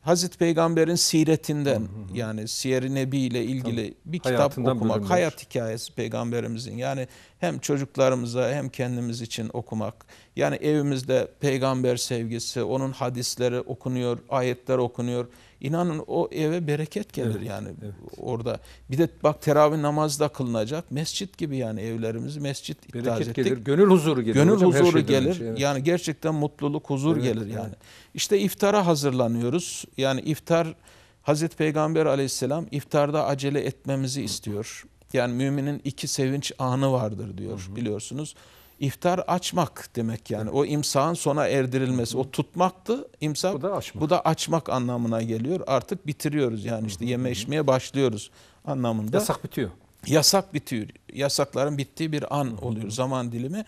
[SPEAKER 2] Hazreti Peygamber'in siretinden hı hı. yani Siyer-i Nebi ile ilgili Tabii, bir kitap okumak, bölümler. hayat hikayesi peygamberimizin yani hem çocuklarımıza hem kendimiz için okumak. Yani evimizde peygamber sevgisi, onun hadisleri okunuyor, ayetler okunuyor. İnanın o eve bereket gelir evet, yani evet. orada. Bir de bak teravih namazı da kılınacak. Mescit gibi yani evlerimizi mescit iddia bereket ettik. gelir, gönül huzuru gelir. Gönül hocam, huzuru gelir. Şey, evet. Yani gerçekten mutluluk, huzur evet, gelir yani. Evet. İşte iftara hazırlanıyoruz. Yani iftar Hazreti Peygamber aleyhisselam iftarda acele etmemizi istiyor. Yani müminin iki sevinç anı vardır diyor hı. biliyorsunuz. İftar açmak demek yani. O imsağın sona erdirilmesi. O tutmaktı. İmsak bu da, açmak. bu da açmak anlamına geliyor. Artık bitiriyoruz yani işte yeme içmeye başlıyoruz anlamında. Yasak bitiyor. Yasak bitiyor. Yasakların bittiği bir an oluyor zaman dilimi.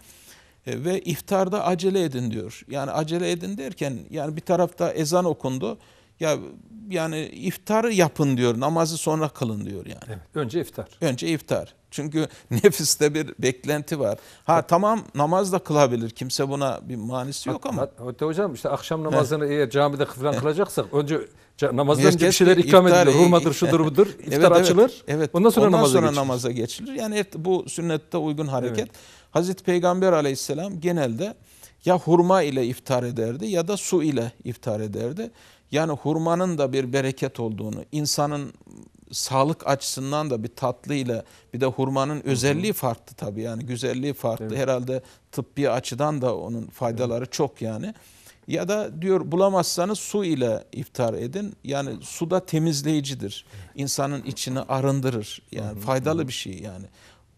[SPEAKER 2] E, ve iftarda acele edin diyor. Yani acele edin derken yani bir tarafta ezan okundu. Ya yani iftar yapın diyor, namazı sonra kılın diyor yani. Evet, önce iftar. Önce iftar. Çünkü nefiste bir beklenti var. Ha evet. tamam namaz da kılabilir. Kimse buna bir manisi yok ama.
[SPEAKER 1] Hatta hocam işte akşam namazını eğer camide falan kılacaksak önce namazdan önce bir şeyler ikram iftar, edilir. E- Hurmadır, e- şudur budur. İftar evet, açılır. Evet. Ondan sonra, Ondan namaza, sonra geçilir. namaza geçilir.
[SPEAKER 2] Yani bu sünnette uygun hareket. Evet. Hazreti Peygamber aleyhisselam genelde ya hurma ile iftar ederdi ya da su ile iftar ederdi. Yani hurmanın da bir bereket olduğunu, insanın sağlık açısından da bir tatlı ile bir de hurmanın özelliği farklı tabii yani güzelliği farklı. Evet. Herhalde tıbbi açıdan da onun faydaları evet. çok yani. Ya da diyor bulamazsanız su ile iftar edin. Yani su da temizleyicidir. İnsanın içini arındırır. Yani faydalı bir şey yani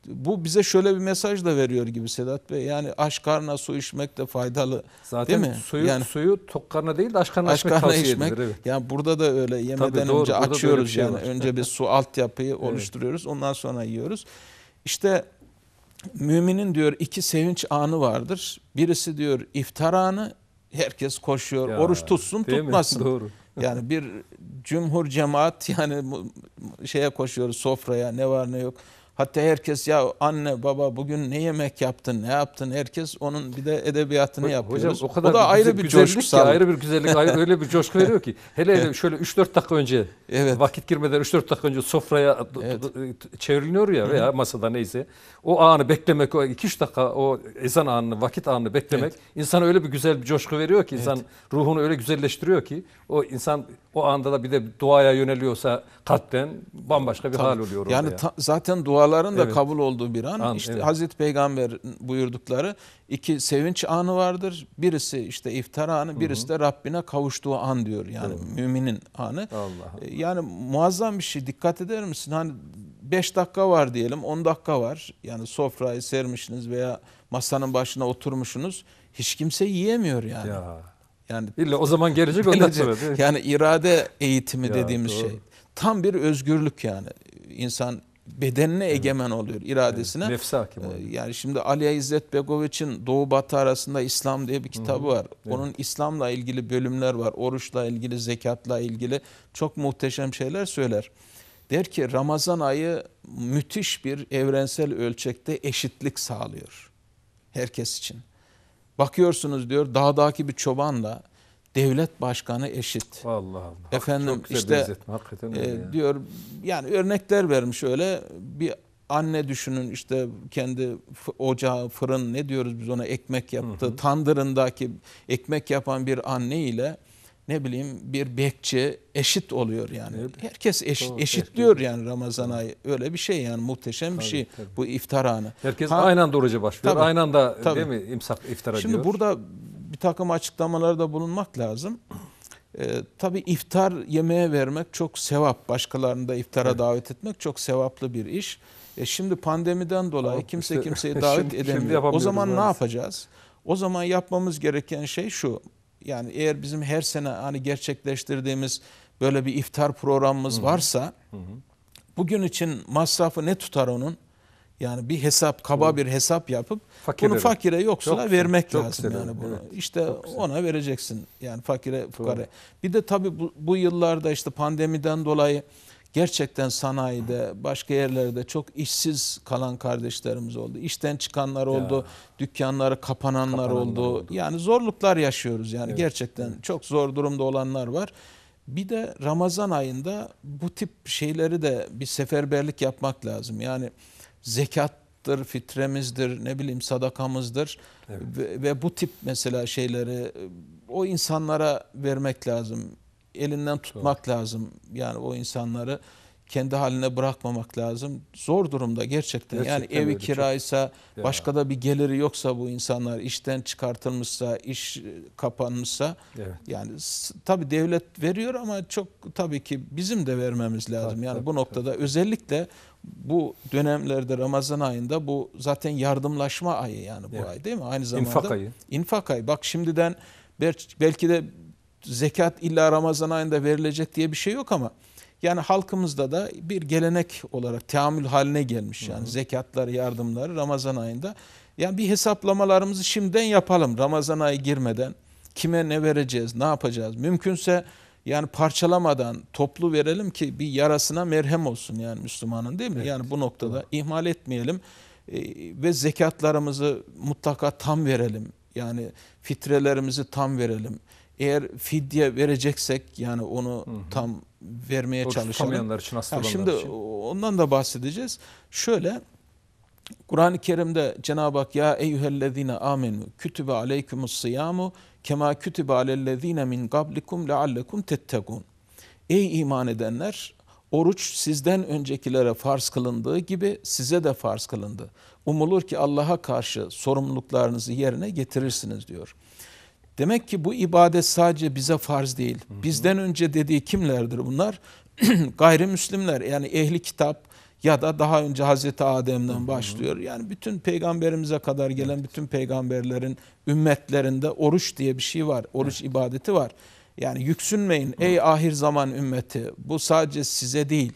[SPEAKER 2] bu bize şöyle bir mesaj da veriyor gibi Sedat Bey. Yani aş karna su içmek de faydalı. Zaten değil mi? suyu yani, suyu tok karna değil de aş karna aş içmek karna içmek. Edilir, evet. Yani burada da öyle yemeden Tabii, doğru, önce açıyoruz şey yani. Önce bir su altyapıyı oluşturuyoruz. Ondan sonra yiyoruz. İşte müminin diyor iki sevinç anı vardır. Birisi diyor iftar anı. Herkes koşuyor. Ya, oruç tutsun tutmasın. Doğru. Yani bir cumhur cemaat yani şeye koşuyoruz sofraya ne var ne yok. Hatta herkes ya anne baba bugün ne yemek yaptın ne yaptın herkes onun bir de edebiyatını yapıyoruz. Hocam o kadar o da bir ayrı bir güzellik coşku ki, ayrı bir güzellik ayrı öyle bir coşku veriyor ki
[SPEAKER 1] hele hele şöyle 3-4 dakika önce evet. vakit girmeden 3-4 dakika önce sofraya evet. çevriliyor ya veya masada neyse o anı beklemek o 2-3 dakika o ezan anını vakit anını beklemek evet. insana öyle bir güzel bir coşku veriyor ki insan evet. ruhunu öyle güzelleştiriyor ki o insan o anda da bir de duaya yöneliyorsa kalpten bambaşka bir Tabii. hal oluyor. Yani ya.
[SPEAKER 2] zaten dua duaların da evet. kabul olduğu bir an. an işte evet. Hazreti Peygamber buyurdukları iki sevinç anı vardır. Birisi işte iftar anı, birisi Hı-hı. de Rabbine kavuştuğu an diyor. Yani Doğru. müminin anı. Allah Allah. E, yani muazzam bir şey. Dikkat eder misin? Hani 5 dakika var diyelim, 10 dakika var. Yani sofrayı sermişsiniz veya masanın başına oturmuşsunuz. Hiç kimse yiyemiyor yani. Ya. Yani İlla o zaman gelecek ondan sonra. Değil mi? Yani irade eğitimi ya, dediğimiz doğru. şey. Tam bir özgürlük yani. İnsan bedenine egemen oluyor iradesine. Evet. Nefse hakim ee, oluyor. yani şimdi Aliya İzzet Begoviç'in Doğu Batı arasında İslam diye bir kitabı var. Evet. Onun İslam'la ilgili bölümler var. Oruçla ilgili, zekatla ilgili çok muhteşem şeyler söyler. Der ki Ramazan ayı müthiş bir evrensel ölçekte eşitlik sağlıyor herkes için. Bakıyorsunuz diyor dağdaki bir çobanla devlet başkanı eşit. Allah Allah. Efendim Çok işte hakikaten e, ya. diyor yani örnekler vermiş öyle bir anne düşünün işte kendi ocağı, fırın ne diyoruz biz ona ekmek yaptı. Hı hı. Tandırındaki ekmek yapan bir anne ile ne bileyim bir bekçi eşit oluyor yani. Evet. Herkes eş, Doğru, eşitliyor herkes. yani Ramazan ayı. Öyle bir şey yani muhteşem tabii, bir şey tabii. bu iftar
[SPEAKER 1] anı. Herkes ha, aynı anda oruca başlıyor. Tabii, aynı anda tabii. değil mi imsak iftara Şimdi diyor.
[SPEAKER 2] burada bir takım açıklamalarda bulunmak lazım. E, tabii iftar yemeğe vermek çok sevap. Başkalarını da iftara evet. davet etmek çok sevaplı bir iş. E şimdi pandemiden dolayı tamam, kimse işte, kimseyi davet şimdi, edemiyor. Şimdi o zaman ne yapacağız? O zaman yapmamız gereken şey şu. Yani eğer bizim her sene hani gerçekleştirdiğimiz böyle bir iftar programımız Hı -hı. varsa Hı -hı. bugün için masrafı ne tutar onun? Yani bir hesap, kaba bir hesap yapıp
[SPEAKER 1] fakire bunu fakire yoksula çok, vermek çok lazım güzel, yani bunu.
[SPEAKER 2] Evet, işte ona vereceksin yani fakire, fukara. Bir de tabii bu, bu yıllarda işte pandemiden dolayı gerçekten sanayide, başka yerlerde çok işsiz kalan kardeşlerimiz oldu. İşten çıkanlar oldu, ya. dükkanları kapananlar, kapananlar oldu. oldu. Yani zorluklar yaşıyoruz yani evet. gerçekten evet. çok zor durumda olanlar var. Bir de Ramazan ayında bu tip şeyleri de bir seferberlik yapmak lazım. Yani zekattır, fitremizdir, ne bileyim sadakamızdır. Evet. Ve, ve bu tip mesela şeyleri e, o insanlara vermek lazım. Elinden tutmak Doğru. lazım. Yani o insanları kendi haline bırakmamak lazım. Zor durumda gerçekten. gerçekten yani evi kiraysa, çok... başka da bir geliri yoksa bu insanlar işten çıkartılmışsa, iş e, kapanmışsa evet. yani tabii devlet veriyor ama çok tabii ki bizim de vermemiz lazım. Tabii, yani tabii, bu noktada tabii. özellikle bu dönemlerde Ramazan ayında bu zaten yardımlaşma ayı yani bu evet. ay değil mi? Aynı zamanda infak ayı. İnfak ayı. Bak şimdiden belki de zekat illa Ramazan ayında verilecek diye bir şey yok ama yani halkımızda da bir gelenek olarak teamül haline gelmiş yani hı hı. zekatlar, yardımlar Ramazan ayında. Yani bir hesaplamalarımızı şimdiden yapalım Ramazan ayı girmeden. Kime ne vereceğiz, ne yapacağız? Mümkünse yani parçalamadan toplu verelim ki bir yarasına merhem olsun yani Müslümanın değil mi? Evet. Yani bu noktada Doğru. ihmal etmeyelim e, ve zekatlarımızı mutlaka tam verelim. Yani fitrelerimizi tam verelim. Eğer fidye vereceksek yani onu Hı -hı. tam vermeye Doğru, çalışalım. Tutamayanlar için, hastalananlar şimdi için. Ondan da bahsedeceğiz. Şöyle Kur'an-ı Kerim'de Cenab-ı Hak ya eyyühellezine amenu kütübe aleykumus siyamu kema kütübe alellezine min kablikum leallekum tettegun. Ey iman edenler oruç sizden öncekilere farz kılındığı gibi size de farz kılındı. Umulur ki Allah'a karşı sorumluluklarınızı yerine getirirsiniz diyor. Demek ki bu ibadet sadece bize farz değil. Bizden önce dediği kimlerdir bunlar? Gayrimüslimler yani ehli kitap, ya da daha önce Hazreti Adem'den başlıyor. Yani bütün peygamberimize kadar gelen bütün peygamberlerin ümmetlerinde oruç diye bir şey var. Oruç evet. ibadeti var. Yani yüksünmeyin ey ahir zaman ümmeti. Bu sadece size değil.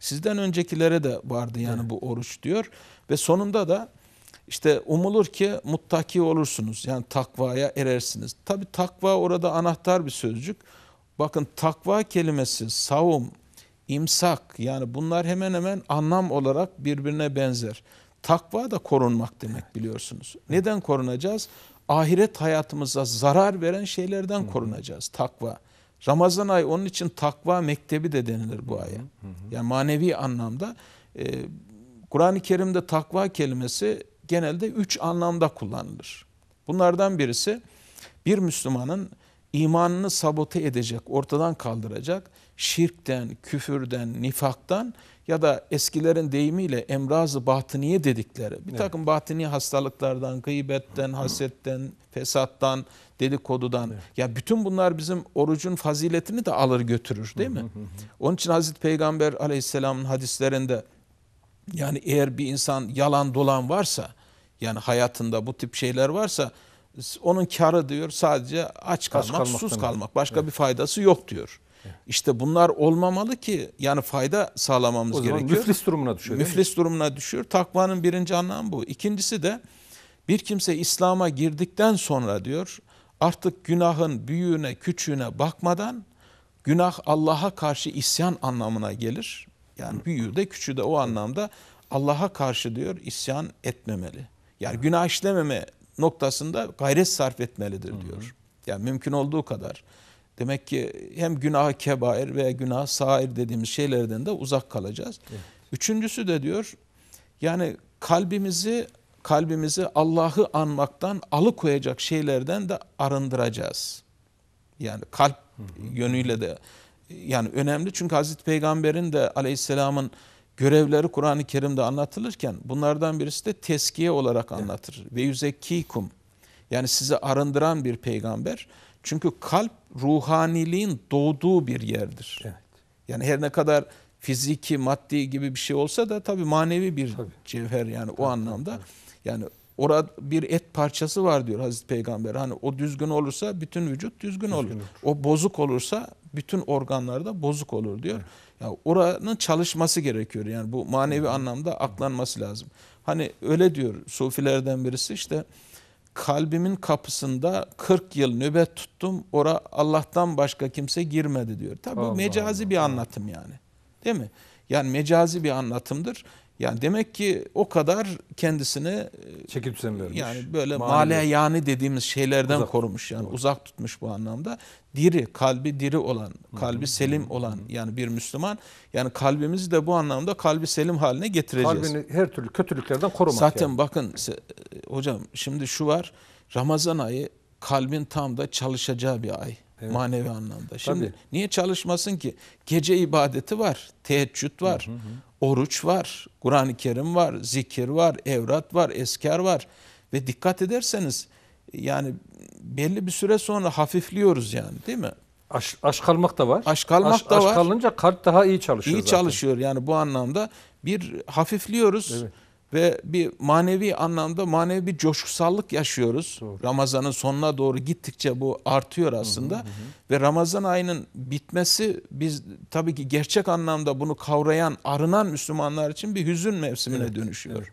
[SPEAKER 2] Sizden öncekilere de vardı yani evet. bu oruç diyor. Ve sonunda da işte umulur ki muttaki olursunuz. Yani takvaya erersiniz. Tabi takva orada anahtar bir sözcük. Bakın takva kelimesi savum, imsak yani bunlar hemen hemen anlam olarak birbirine benzer. Takva da korunmak demek biliyorsunuz. Neden korunacağız? Ahiret hayatımıza zarar veren şeylerden korunacağız. Takva. Ramazan ayı onun için takva mektebi de denilir bu aya. Yani manevi anlamda e, Kur'an-ı Kerim'de takva kelimesi genelde üç anlamda kullanılır. Bunlardan birisi bir Müslümanın imanını sabote edecek, ortadan kaldıracak şirkten, küfürden, nifaktan ya da eskilerin deyimiyle emrazı batıniye dedikleri bir takım evet. hastalıklardan, gıybetten, hasetten, fesattan, dedikodudan evet. ya bütün bunlar bizim orucun faziletini de alır götürür değil mi? Onun için Hazreti Peygamber Aleyhisselam'ın hadislerinde yani eğer bir insan yalan dolan varsa yani hayatında bu tip şeyler varsa onun karı diyor sadece aç kalmak, aç sus kalmak. Başka evet. bir faydası yok diyor. İşte bunlar olmamalı ki yani fayda sağlamamız o zaman gerekiyor. Müflis durumuna düşüyor. Müflis durumuna düşüyor. Takvanın birinci anlamı bu. İkincisi de bir kimse İslam'a girdikten sonra diyor artık günahın büyüğüne küçüğüne bakmadan günah Allah'a karşı isyan anlamına gelir. Yani büyüğü de küçüğü de o anlamda Allah'a karşı diyor isyan etmemeli. Yani günah işlememe noktasında gayret sarf etmelidir diyor. Yani mümkün olduğu kadar. Demek ki hem günah kebair veya günah sair dediğimiz şeylerden de uzak kalacağız. Evet. Üçüncüsü de diyor yani kalbimizi kalbimizi Allah'ı anmaktan alıkoyacak şeylerden de arındıracağız. Yani kalp hı hı. yönüyle de yani önemli çünkü Hazreti Peygamber'in de Aleyhisselam'ın görevleri Kur'an-ı Kerim'de anlatılırken bunlardan birisi de teskiye olarak anlatır. Evet. Ve yüzekkikum yani sizi arındıran bir peygamber. Çünkü kalp ruhaniliğin doğduğu bir yerdir. Evet. Yani her ne kadar fiziki, maddi gibi bir şey olsa da tabi manevi bir tabii. cevher yani tabii, o anlamda. Tabii. Yani orada bir et parçası var diyor Hazreti Peygamber. Hani o düzgün olursa bütün vücut düzgün, düzgün olur. olur. O bozuk olursa bütün organlarda bozuk olur diyor. Evet. Ya yani oranın çalışması gerekiyor. Yani bu manevi evet. anlamda aklanması lazım. Hani öyle diyor sufilerden birisi işte kalbimin kapısında 40 yıl nöbet tuttum. Ora Allah'tan başka kimse girmedi diyor. Tabi bu mecazi Allah. bir anlatım yani. Değil mi? Yani mecazi bir anlatımdır. Yani demek ki o kadar kendisini e, çekip düzen Yani böyle male yani dediğimiz şeylerden uzak. korumuş yani Doğru. uzak tutmuş bu anlamda. Diri, kalbi diri olan, kalbi Hı -hı. selim olan yani bir Müslüman yani kalbimizi de bu anlamda kalbi selim haline getireceğiz. Kalbini
[SPEAKER 1] her türlü kötülüklerden korumak. Zaten yani.
[SPEAKER 2] bakın e, hocam şimdi şu var. Ramazan ayı kalbin tam da çalışacağı bir ay. Evet. Manevi anlamda. Şimdi Tabii. niye çalışmasın ki? Gece ibadeti var, teheccüd var. hı hı. Oruç var, Kur'an-ı Kerim var, zikir var, evrat var, esker var. Ve dikkat ederseniz yani belli bir süre sonra hafifliyoruz yani değil mi? Aş, aş kalmak da var. Aş kalmak aş, da aş var. Aş kalınca kalp daha iyi çalışıyor İyi zaten. çalışıyor yani bu anlamda bir hafifliyoruz. Evet ve bir manevi anlamda manevi bir coşkusallık yaşıyoruz. Doğru. Ramazan'ın sonuna doğru gittikçe bu artıyor aslında. Hı hı hı. Ve Ramazan ayının bitmesi biz tabii ki gerçek anlamda bunu kavrayan, arınan Müslümanlar için bir hüzün mevsimine evet, dönüşüyor. Evet.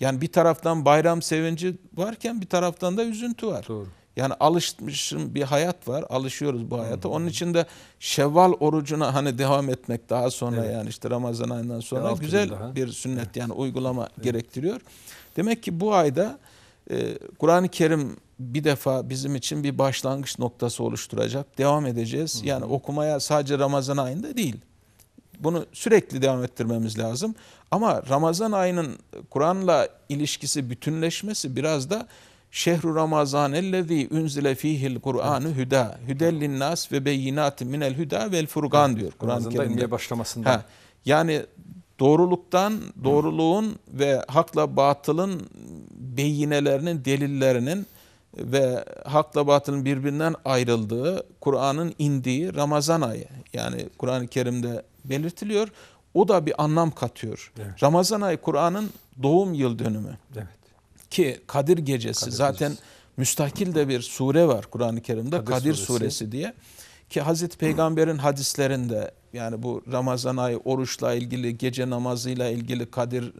[SPEAKER 2] Yani bir taraftan bayram sevinci varken bir taraftan da üzüntü var. Doğru. Yani alışmışım bir hayat var. Alışıyoruz bu hayata. Onun hmm. için de Şevval orucuna hani devam etmek daha sonra evet. yani işte Ramazan ayından sonra ya güzel bir sünnet evet. yani uygulama evet. gerektiriyor. Demek ki bu ayda e, Kur'an-ı Kerim bir defa bizim için bir başlangıç noktası oluşturacak. Devam edeceğiz. Hı. Hmm. Yani okumaya sadece Ramazan ayında değil. Bunu sürekli devam ettirmemiz lazım. Ama Ramazan ayının Kur'an'la ilişkisi bütünleşmesi biraz da Şehru Ramazan ellezî unzile fihil Kur'an'ı hüda. Hüdellin nas ve beyinatı minel hüda vel furgan diyor. Kur'an-ı Kerim'de. başlamasında. Ha, yani doğruluktan, doğruluğun ve hakla batılın beyinelerinin, delillerinin ve hakla batılın birbirinden ayrıldığı, Kur'an'ın indiği Ramazan ayı. Yani Kur'an-ı Kerim'de belirtiliyor. O da bir anlam katıyor. Evet. Ramazan ayı Kur'an'ın doğum yıl dönümü. Evet ki Kadir Gecesi Kadir zaten gecesi. müstakil de bir sure var Kur'an-ı Kerim'de Kadir, Kadir suresi. suresi diye ki Hazreti Peygamber'in hadislerinde yani bu Ramazan ayı oruçla ilgili, gece namazıyla ilgili, Kadir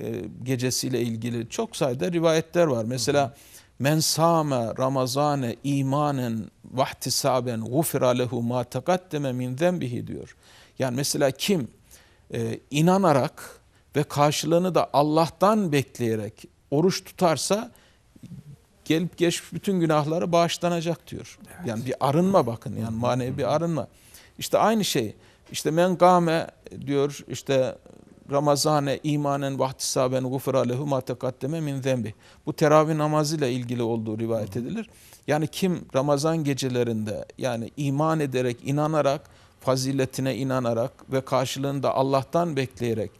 [SPEAKER 2] e, gecesiyle ilgili çok sayıda rivayetler var. Mesela men sâme ramazane imanen vahtisaben gufira lehu ma takaddeme min zembihi diyor. Yani mesela kim e, inanarak ve karşılığını da Allah'tan bekleyerek oruç tutarsa gelip geçmiş bütün günahları bağışlanacak diyor. Evet. Yani bir arınma bakın yani manevi bir arınma. İşte aynı şey. İşte men game diyor işte Ramazane imanen vahtisaben gufra lehu ma tekaddeme min zembi. Bu teravih namazıyla ilgili olduğu rivayet edilir. Yani kim Ramazan gecelerinde yani iman ederek, inanarak, faziletine inanarak ve karşılığında Allah'tan bekleyerek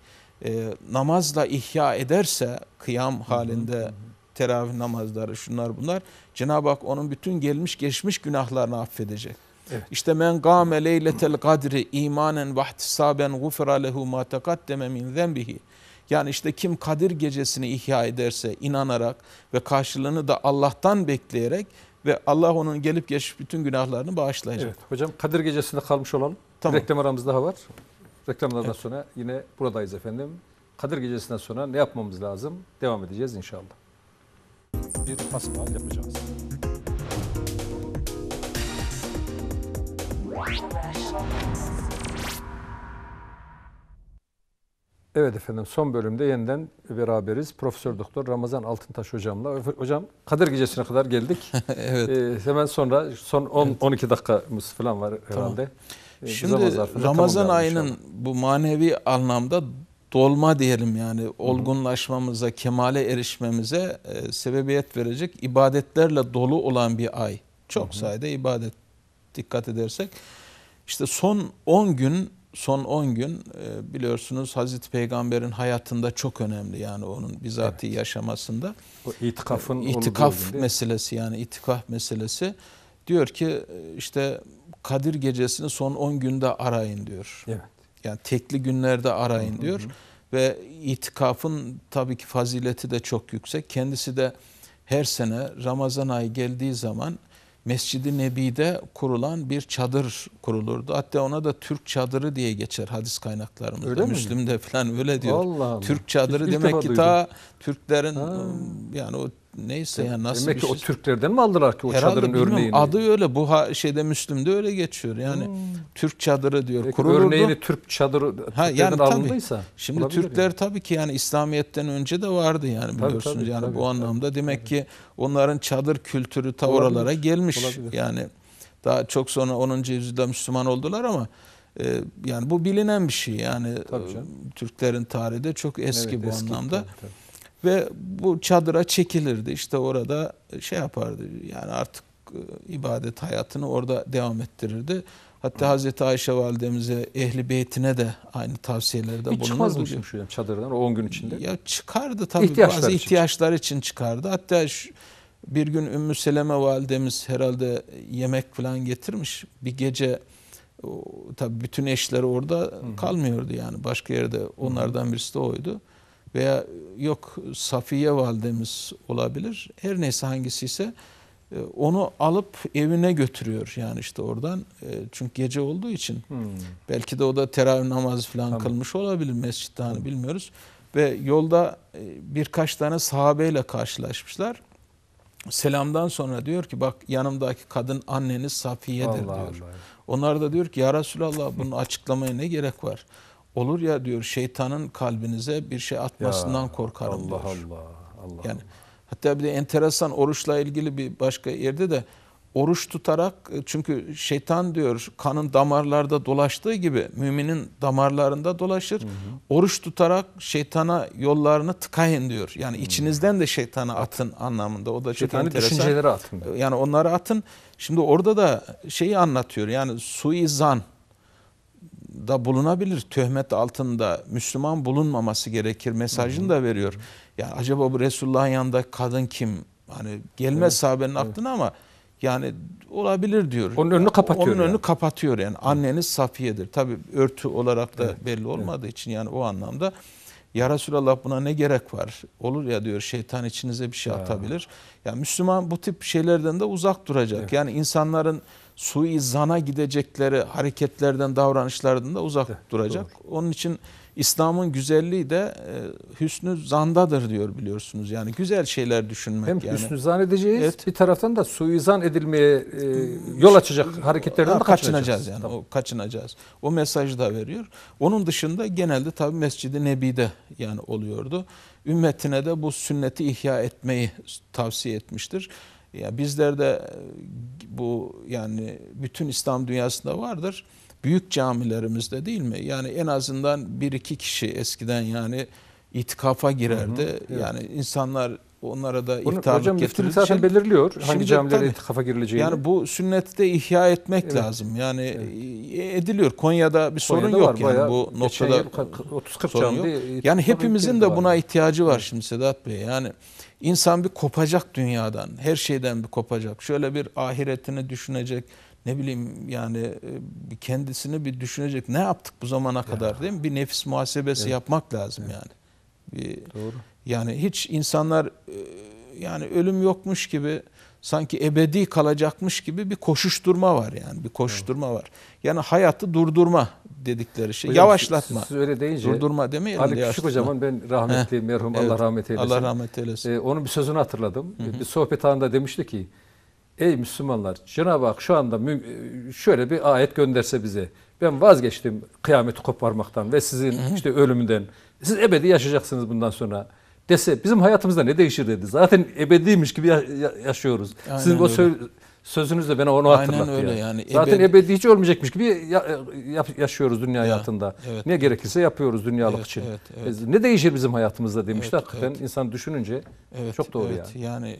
[SPEAKER 2] e, namazla ihya ederse kıyam halinde teravih namazları şunlar bunlar Cenab-ı Hak onun bütün gelmiş geçmiş günahlarını affedecek. Evet. İşte men gâme leyletel kadri imanen ve ihtisaben gufra lehu ma taqaddeme min zenbihi. Yani işte kim Kadir gecesini ihya ederse inanarak ve karşılığını da Allah'tan bekleyerek ve Allah onun gelip geçmiş
[SPEAKER 1] bütün günahlarını bağışlayacak. Evet hocam Kadir gecesinde kalmış olalım. Tamam. Reklam aramız daha var. Reklamlardan evet. sonra yine buradayız efendim. Kadir Gecesi'nden sonra ne yapmamız lazım? Devam edeceğiz inşallah. Bir hasbihal yapacağız. Evet efendim son bölümde yeniden beraberiz. Profesör Doktor Ramazan Altıntaş hocamla. Hocam Kadir Gecesi'ne kadar geldik. evet. Ee, hemen sonra son 10 evet. 12 dakikamız falan var herhalde. Tamam. Ee, Şimdi Ramazan ayının inşallah.
[SPEAKER 2] bu manevi anlamda dolma diyelim yani olgunlaşmamıza, kemale erişmemize e, sebebiyet verecek ibadetlerle dolu olan bir ay. Çok Hı-hı. sayıda ibadet dikkat edersek. işte son 10 gün, son 10 gün e, biliyorsunuz Hazreti Peygamber'in hayatında çok önemli yani onun bizatihi evet. yaşamasında. O itikafın e, itikaf olduğu meselesi yani itikaf meselesi diyor ki e, işte Kadir gecesini son 10 günde arayın diyor. Evet. Yani tekli günlerde arayın hı hı. diyor. Ve itikafın tabii ki fazileti de çok yüksek. Kendisi de her sene Ramazan ayı geldiği zaman Mescid-i Nebi'de kurulan bir çadır kurulurdu. Hatta ona da Türk çadırı diye geçer hadis
[SPEAKER 1] kaynaklarımızda. Öyle Müslüm'de mi? falan öyle diyor. Allah Türk çadırı demek ki ta Türklerin ha. yani o neyse ya yani nasıl Demek bir ki şey. o Türklerden mi aldılar ki o Herhalde çadırın bilmiyorum, örneğini? Adı
[SPEAKER 2] öyle bu şeyde Müslüm'de öyle geçiyor. Yani hmm. Türk çadırı diyor. Peki, kurulurdu. Örneğini
[SPEAKER 1] Türk çadırı ha, yani Tabii, şimdi Türkler yani.
[SPEAKER 2] tabii ki yani İslamiyet'ten önce de vardı yani biliyorsunuz tabii, yani tabii, bu tabii, anlamda. Tabii, demek ki onların çadır kültürü ta oralara gelmiş. Olabilir. Yani daha çok sonra 10. yüzyılda Müslüman oldular ama e, yani bu bilinen bir şey yani e, Türklerin tarihi de çok eski evet, bu eski, anlamda. Tabii, tabii ve bu çadıra çekilirdi. İşte orada şey yapardı yani artık e, ibadet hayatını orada devam ettirirdi. Hatta Hazreti Ayşe validemize, ehli beytine de aynı tavsiyelerde bulunurdu. Hiç çıkmaz mı çadırdan o 10 gün içinde? Ya
[SPEAKER 1] çıkardı tabii ihtiyaçlar bazı için.
[SPEAKER 2] ihtiyaçlar için çıkardı. Hatta şu, bir gün Ümmü Seleme validemiz herhalde yemek falan getirmiş. Bir gece tabii bütün eşleri orada Hı kalmıyordu yani başka yerde onlardan birisi de oydu veya yok Safiye validemiz olabilir. Her neyse hangisi ise e, onu alıp evine götürüyor yani işte oradan. E, çünkü gece olduğu için hmm. belki de o da teravih namazı falan tamam. kılmış olabilir mescitte hani bilmiyoruz. Ve yolda e, birkaç tane sahabeyle karşılaşmışlar. Selamdan sonra diyor ki bak yanımdaki kadın anneniz Safiye'dir Allah diyor. Allah. Onlar da diyor ki ya Resulallah bunun açıklamaya ne gerek var? Olur ya diyor şeytanın kalbinize bir şey atmasından ya, korkarım Allah diyor.
[SPEAKER 1] Allah Allah.
[SPEAKER 2] Yani hatta bir de enteresan oruçla ilgili bir başka yerde de oruç tutarak e, çünkü şeytan diyor kanın damarlarda dolaştığı gibi müminin damarlarında dolaşır. Hı hı. Oruç tutarak şeytana yollarını tıkayın diyor. Yani içinizden de şeytana atın anlamında. O da şeytanı enteresan. düşüncelere atın. Yani onları atın. Şimdi orada da şeyi anlatıyor. Yani suizan da bulunabilir. Töhmet altında Müslüman bulunmaması gerekir mesajını da veriyor. Ya acaba bu Resulullah'ın yanında kadın kim? Hani gelmez evet, sahabenin evet. aklına ama yani olabilir diyor. Onun önünü kapatıyor. Onun yani. önünü kapatıyor yani. Anneniz Safiye'dir. Tabi örtü olarak da evet, belli olmadığı evet. için yani o anlamda ya Resulallah buna ne gerek var? Olur ya diyor şeytan içinize bir şey ya. atabilir. Ya yani Müslüman bu tip şeylerden de uzak duracak. Evet. Yani insanların suizana gidecekleri hareketlerden, davranışlardan da uzak evet, duracak. Doğru. Onun için İslam'ın güzelliği de e, hüsnü zandadır diyor biliyorsunuz. Yani güzel şeyler düşünmek. Hem yani. hüsnü zan
[SPEAKER 1] edeceğiz evet. bir taraftan da suizan edilmeye e, yol açacak e, hareketlerden ha, de kaçınacağız. kaçınacağız yani tamam. o kaçınacağız. O mesajı da veriyor. Onun
[SPEAKER 2] dışında genelde tabi Mescid-i Nebi'de yani oluyordu. Ümmetine de bu sünneti ihya etmeyi tavsiye etmiştir. Ya bizler de e, bu yani bütün İslam dünyasında vardır. Büyük camilerimizde değil mi? Yani en azından bir iki kişi eskiden yani itikafa girerdi. Hı hı, evet. Yani insanlar onlara da Bunu, Hocam müftülük zaten belirliyor hangi şimdi, camilere tabii, itikafa girileceğini. Yani bu sünneti de ihya etmek evet. lazım. Yani evet. E, ediliyor. Konya'da bir sorun Konya'da yok yani bu noktada. 30-40 sorun yok. Yani hepimizin de buna var. ihtiyacı var şimdi Sedat Bey. Yani İnsan bir kopacak dünyadan, her şeyden bir kopacak. Şöyle bir ahiretini düşünecek, ne bileyim yani e, kendisini bir düşünecek. Ne yaptık bu zamana ya. kadar değil mi? Bir nefis muhasebesi evet. yapmak lazım evet. yani. Bir, Doğru. Yani hiç insanlar e, yani ölüm yokmuş gibi sanki ebedi kalacakmış gibi bir koşuşturma var yani. Bir koşuşturma evet. var. Yani hayatı durdurma dedikleri şey. Hocam, yavaşlatma. Siz öyle deyince. Durdurma demeyelim. Ali Küçük Hocam'ın ben rahmetli Heh, merhum evet, Allah rahmet eylesin. Allah
[SPEAKER 1] rahmet eylesin. Ee, onun bir sözünü hatırladım. Hı hı. Bir sohbet anında demişti ki Ey Müslümanlar Cenab-ı Hak şu anda e, şöyle bir ayet gönderse bize. Ben vazgeçtim kıyameti koparmaktan ve sizin hı hı. işte ölümünden. Siz ebedi yaşayacaksınız bundan sonra dese bizim hayatımızda ne değişir dedi. Zaten ebediymiş gibi yaşıyoruz. Aynen Sizin o söz, sözünüz de bana onu hatırlattı. Aynen öyle yani. yani. Zaten ebedi... ebedi hiç olmayacakmış gibi e, yaşıyoruz dünya ya, hayatında. Evet. Ne gerekirse yapıyoruz dünyalık evet, için. Evet, e, evet. Ne değişir bizim hayatımızda demişti. Evet, Hakikaten evet. insan düşününce
[SPEAKER 2] evet, çok doğru evet, yani. Yani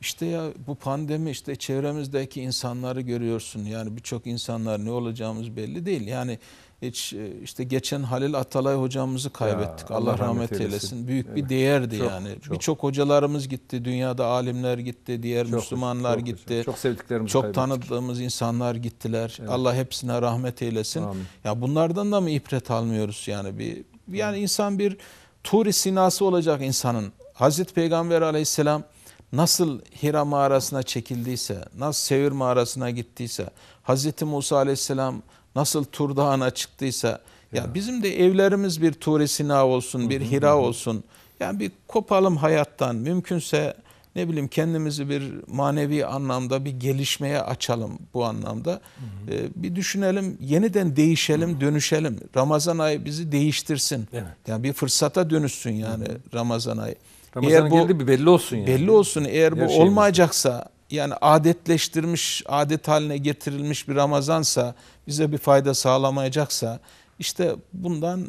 [SPEAKER 2] işte ya bu pandemi işte çevremizdeki insanları görüyorsun. Yani birçok insanlar ne olacağımız belli değil. Yani hiç e, işte geçen Halil Atalay hocamızı kaybettik. Ya, Allah, Allah rahmet, rahmet eylesin. eylesin. Büyük evet. bir değerdi çok, yani. Birçok hocalarımız gitti. Dünyada alimler gitti, diğer çok, Müslümanlar çok, gitti. Çok, çok sevdiklerimizi Çok kaybettik. tanıdığımız insanlar gittiler. Evet. Allah hepsine rahmet eylesin. Amin. Ya bunlardan da mı ibret almıyoruz yani bir yani Amin. insan bir turi sinası olacak insanın. Hazreti Peygamber Aleyhisselam nasıl Hira mağarasına çekildiyse, nasıl Sevir mağarasına gittiyse, Hazreti Musa Aleyhisselam nasıl Tur Dağı'na çıktıysa ya. ya bizim de evlerimiz bir Tur-i Sina olsun, bir Hira olsun. Yani bir kopalım hayattan. Mümkünse ne bileyim kendimizi bir manevi anlamda bir gelişmeye açalım bu anlamda. Hı hı. Ee, bir düşünelim, yeniden değişelim, hı hı. dönüşelim. Ramazan ayı bizi değiştirsin. Evet. Yani bir fırsata dönüşsün yani hı hı. Ramazan ayı. Ramazan eğer bu, geldi bir belli olsun yani. Belli olsun. Eğer Her bu şeyimiz. olmayacaksa yani adetleştirmiş, adet haline getirilmiş bir Ramazansa, bize bir fayda sağlamayacaksa, işte bundan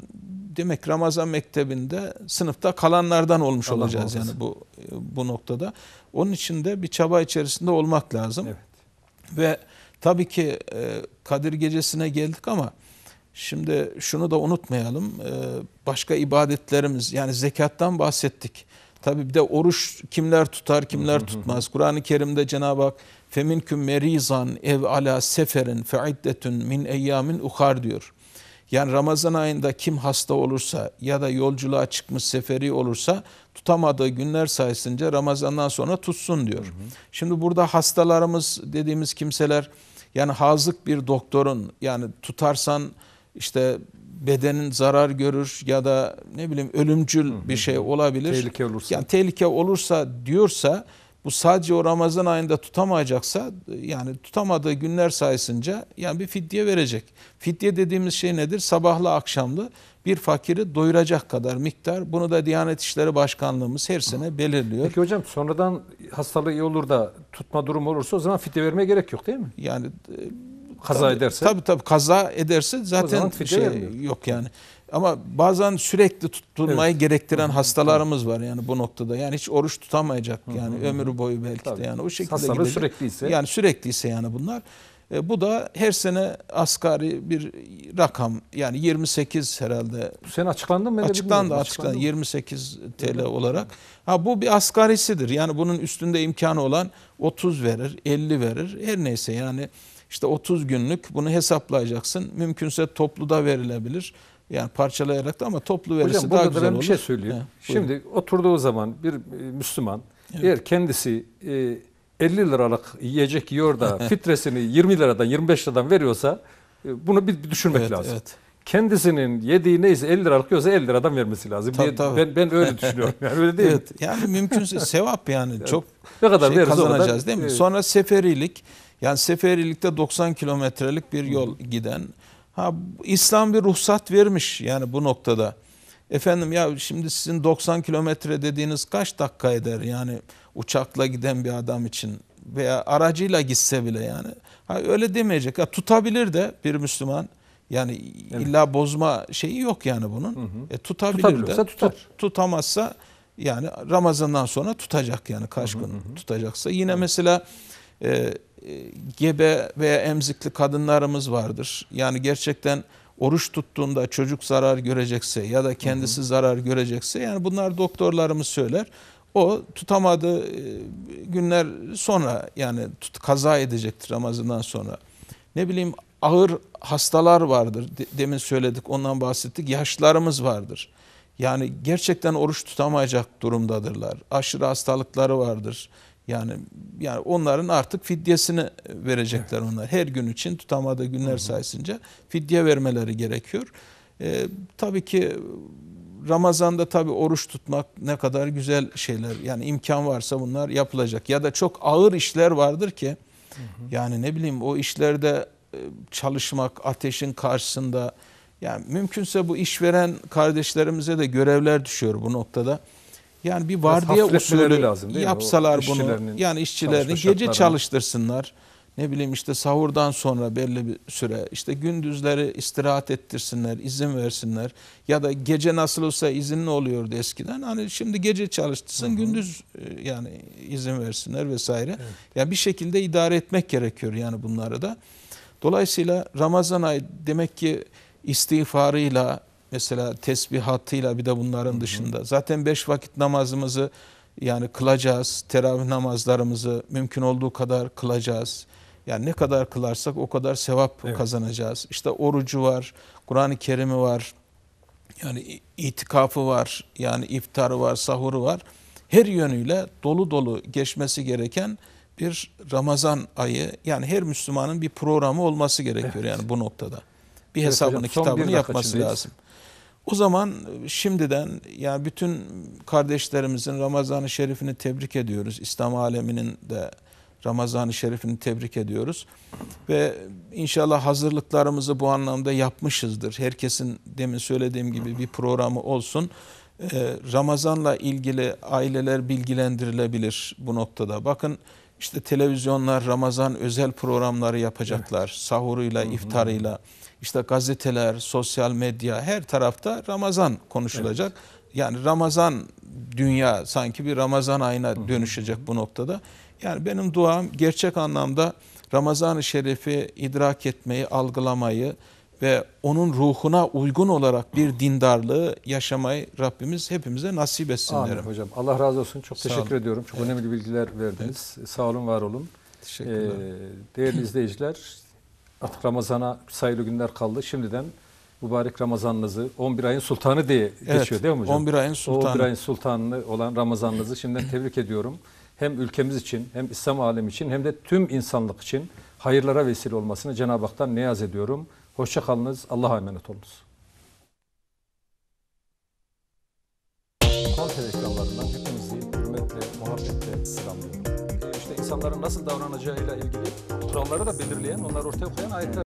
[SPEAKER 2] demek Ramazan mektebinde sınıfta kalanlardan olmuş Allah olacağız olmasın. yani bu bu noktada. Onun için de bir çaba içerisinde olmak lazım. Evet. Ve tabii ki e, Kadir Gecesi'ne geldik ama şimdi şunu da unutmayalım. E, başka ibadetlerimiz yani zekattan bahsettik. Tabi bir de oruç kimler tutar kimler tutmaz. Kur'an-ı Kerim'de Cenab-ı Hak feminküm merizan ev ala seferin fe min eyyamin uhar diyor. Yani Ramazan ayında kim hasta olursa ya da yolculuğa çıkmış seferi olursa tutamadığı günler sayısınca Ramazan'dan sonra tutsun diyor. Hı hı. Şimdi burada hastalarımız dediğimiz kimseler yani hazık bir doktorun yani tutarsan işte bedenin zarar görür ya da ne bileyim ölümcül bir şey olabilir. Tehlike olursa. Yani tehlike olursa diyorsa bu sadece o Ramazan ayında tutamayacaksa yani tutamadığı günler sayısınca yani bir fidye verecek. Fidye dediğimiz şey nedir? Sabahlı akşamlı bir fakiri doyuracak kadar miktar. Bunu da Diyanet İşleri Başkanlığımız her sene belirliyor.
[SPEAKER 1] Peki hocam sonradan hastalığı iyi olur da tutma durumu olursa o zaman fidye vermeye gerek yok değil mi? Yani Kaza tabii, ederse? Tabii tabii kaza ederse zaten bir şey
[SPEAKER 2] yok yani. Ama bazen sürekli tutulmayı evet. gerektiren Hı -hı. hastalarımız var yani bu noktada. Yani hiç oruç tutamayacak yani Hı -hı. ömrü boyu belki tabii. de yani o şekilde Hastalığı sürekli ise Yani sürekliyse yani bunlar. E, bu da her sene asgari bir rakam yani 28 herhalde. Bu sene açıklandı mı? Açıklandı, açıklandı, açıklandı 28 TL evet. olarak. Ha bu bir asgarisidir. Yani bunun üstünde imkanı olan 30 verir, 50 verir. Her neyse yani işte 30 günlük bunu hesaplayacaksın. Mümkünse toplu da verilebilir. Yani parçalayarak da ama toplu verirse Hocam, daha güzel olur. Hocam bir şey söyleyeyim. Ha, Şimdi
[SPEAKER 1] oturduğu zaman bir e, Müslüman evet. eğer kendisi 50 e, liralık yiyecek yiyor da fitresini 20 liradan 25 liradan veriyorsa e, bunu bir, düşünmek evet, lazım. Evet kendisinin yediği neyse 50 liralık yiyorsa 50 liradan vermesi lazım. Tabii, ben, tabii. ben ben öyle düşünüyorum. Yani öyle değil evet, mi? Yani mümkünse sevap yani, yani çok ne kadar şey kazanacağız oradan, değil mi? Evet. Sonra seferilik yani seferilikte
[SPEAKER 2] 90 kilometrelik bir yol giden. Ha İslam bir ruhsat vermiş yani bu noktada. Efendim ya şimdi sizin 90 kilometre dediğiniz kaç dakika eder yani uçakla giden bir adam için veya aracıyla gitse bile yani. Ha öyle demeyecek. ya tutabilir de bir Müslüman. Yani evet. illa bozma şeyi yok yani bunun. Hı hı. E, tutabilir de. Tutar. tutamazsa yani Ramazan'dan sonra tutacak yani kaç hı hı hı. tutacaksa. Yine hı. mesela e, e, gebe veya emzikli kadınlarımız vardır. Yani gerçekten oruç tuttuğunda çocuk zarar görecekse ya da kendisi hı hı. zarar görecekse yani bunlar doktorlarımız söyler. O tutamadığı e, günler sonra yani tut, kaza edecektir Ramazan'dan sonra. Ne bileyim ağır hastalar vardır. Demin söyledik ondan bahsettik. Yaşlarımız vardır. Yani gerçekten oruç tutamayacak durumdadırlar. Aşırı hastalıkları vardır. Yani yani onların artık fidyesini verecekler evet. onlar. Her gün için tutamadığı günler hı hı. sayısınca fidye vermeleri gerekiyor. Ee, tabii ki Ramazan'da tabii oruç tutmak ne kadar güzel şeyler. Yani imkan varsa bunlar yapılacak. Ya da çok ağır işler vardır ki hı hı. yani ne bileyim o işlerde e, çalışmak ateşin karşısında yani mümkünse bu işveren kardeşlerimize de görevler düşüyor bu noktada. Yani bir vardiya usulü lazım, yapsalar mi? bunu. Yani işçilerini gece çalıştırsınlar. Ne bileyim işte sahurdan sonra belli bir süre işte gündüzleri istirahat ettirsinler, izin versinler. Ya da gece nasıl olsa izinli oluyordu eskiden. Hani şimdi gece çalıştırsın, hı hı. gündüz e, yani izin versinler vesaire. Evet. Ya yani bir şekilde idare etmek gerekiyor yani bunları da. Dolayısıyla Ramazan ayı demek ki istiğfarıyla, Mesela tesbihatıyla bir de bunların dışında. Zaten beş vakit namazımızı yani kılacağız. Teravih namazlarımızı mümkün olduğu kadar kılacağız. Yani ne kadar kılarsak o kadar sevap evet. kazanacağız. İşte orucu var, Kur'an-ı Kerim'i var, yani itikafı var, yani iftarı var, sahuru var. Her yönüyle dolu dolu geçmesi gereken bir Ramazan ayı. Yani her Müslümanın bir programı olması gerekiyor evet. yani bu noktada. Bir hesabını, hocam, kitabını yapması lazım. O zaman e, şimdiden yani bütün kardeşlerimizin Ramazan-ı Şerif'ini tebrik ediyoruz. İslam aleminin de Ramazan-ı Şerif'ini tebrik ediyoruz. Ve inşallah hazırlıklarımızı bu anlamda yapmışızdır. Herkesin demin söylediğim gibi bir programı olsun. Ee, Ramazan'la ilgili aileler bilgilendirilebilir bu noktada. Bakın işte televizyonlar Ramazan özel programları yapacaklar. Sahuruyla, iftarıyla. Hı hı işte gazeteler, sosyal medya her tarafta Ramazan konuşulacak. Evet. Yani Ramazan dünya sanki bir Ramazan ayına dönüşecek bu noktada. Yani benim duam gerçek anlamda Ramazan-ı Şerif'i idrak etmeyi, algılamayı ve onun ruhuna uygun olarak bir dindarlığı yaşamayı Rabbimiz hepimize nasip
[SPEAKER 1] etsin Amin derim. hocam. Allah razı olsun. Çok Sağ teşekkür olun. ediyorum. Çok evet. önemli bilgiler verdiniz. Evet. Sağ olun, var olun. Teşekkürler. Ee, değerli izleyiciler, Artık Ramazan'a sayılı günler kaldı. Şimdiden mübarek Ramazanınızı 11 ayın sultanı diye evet, geçiyor değil mi hocam? 11 ayın sultanı. 11 ayın sultanı olan Ramazanınızı şimdiden tebrik ediyorum. Hem ülkemiz için hem İslam alemi için hem de tüm insanlık için hayırlara vesile olmasını Cenab-ı Hak'tan niyaz ediyorum. Hoşçakalınız. Allah'a emanet olunuz. Kontrol ekranlarından insanların nasıl davranacağıyla ilgili kuralları da belirleyen, onları ortaya koyan ayetler.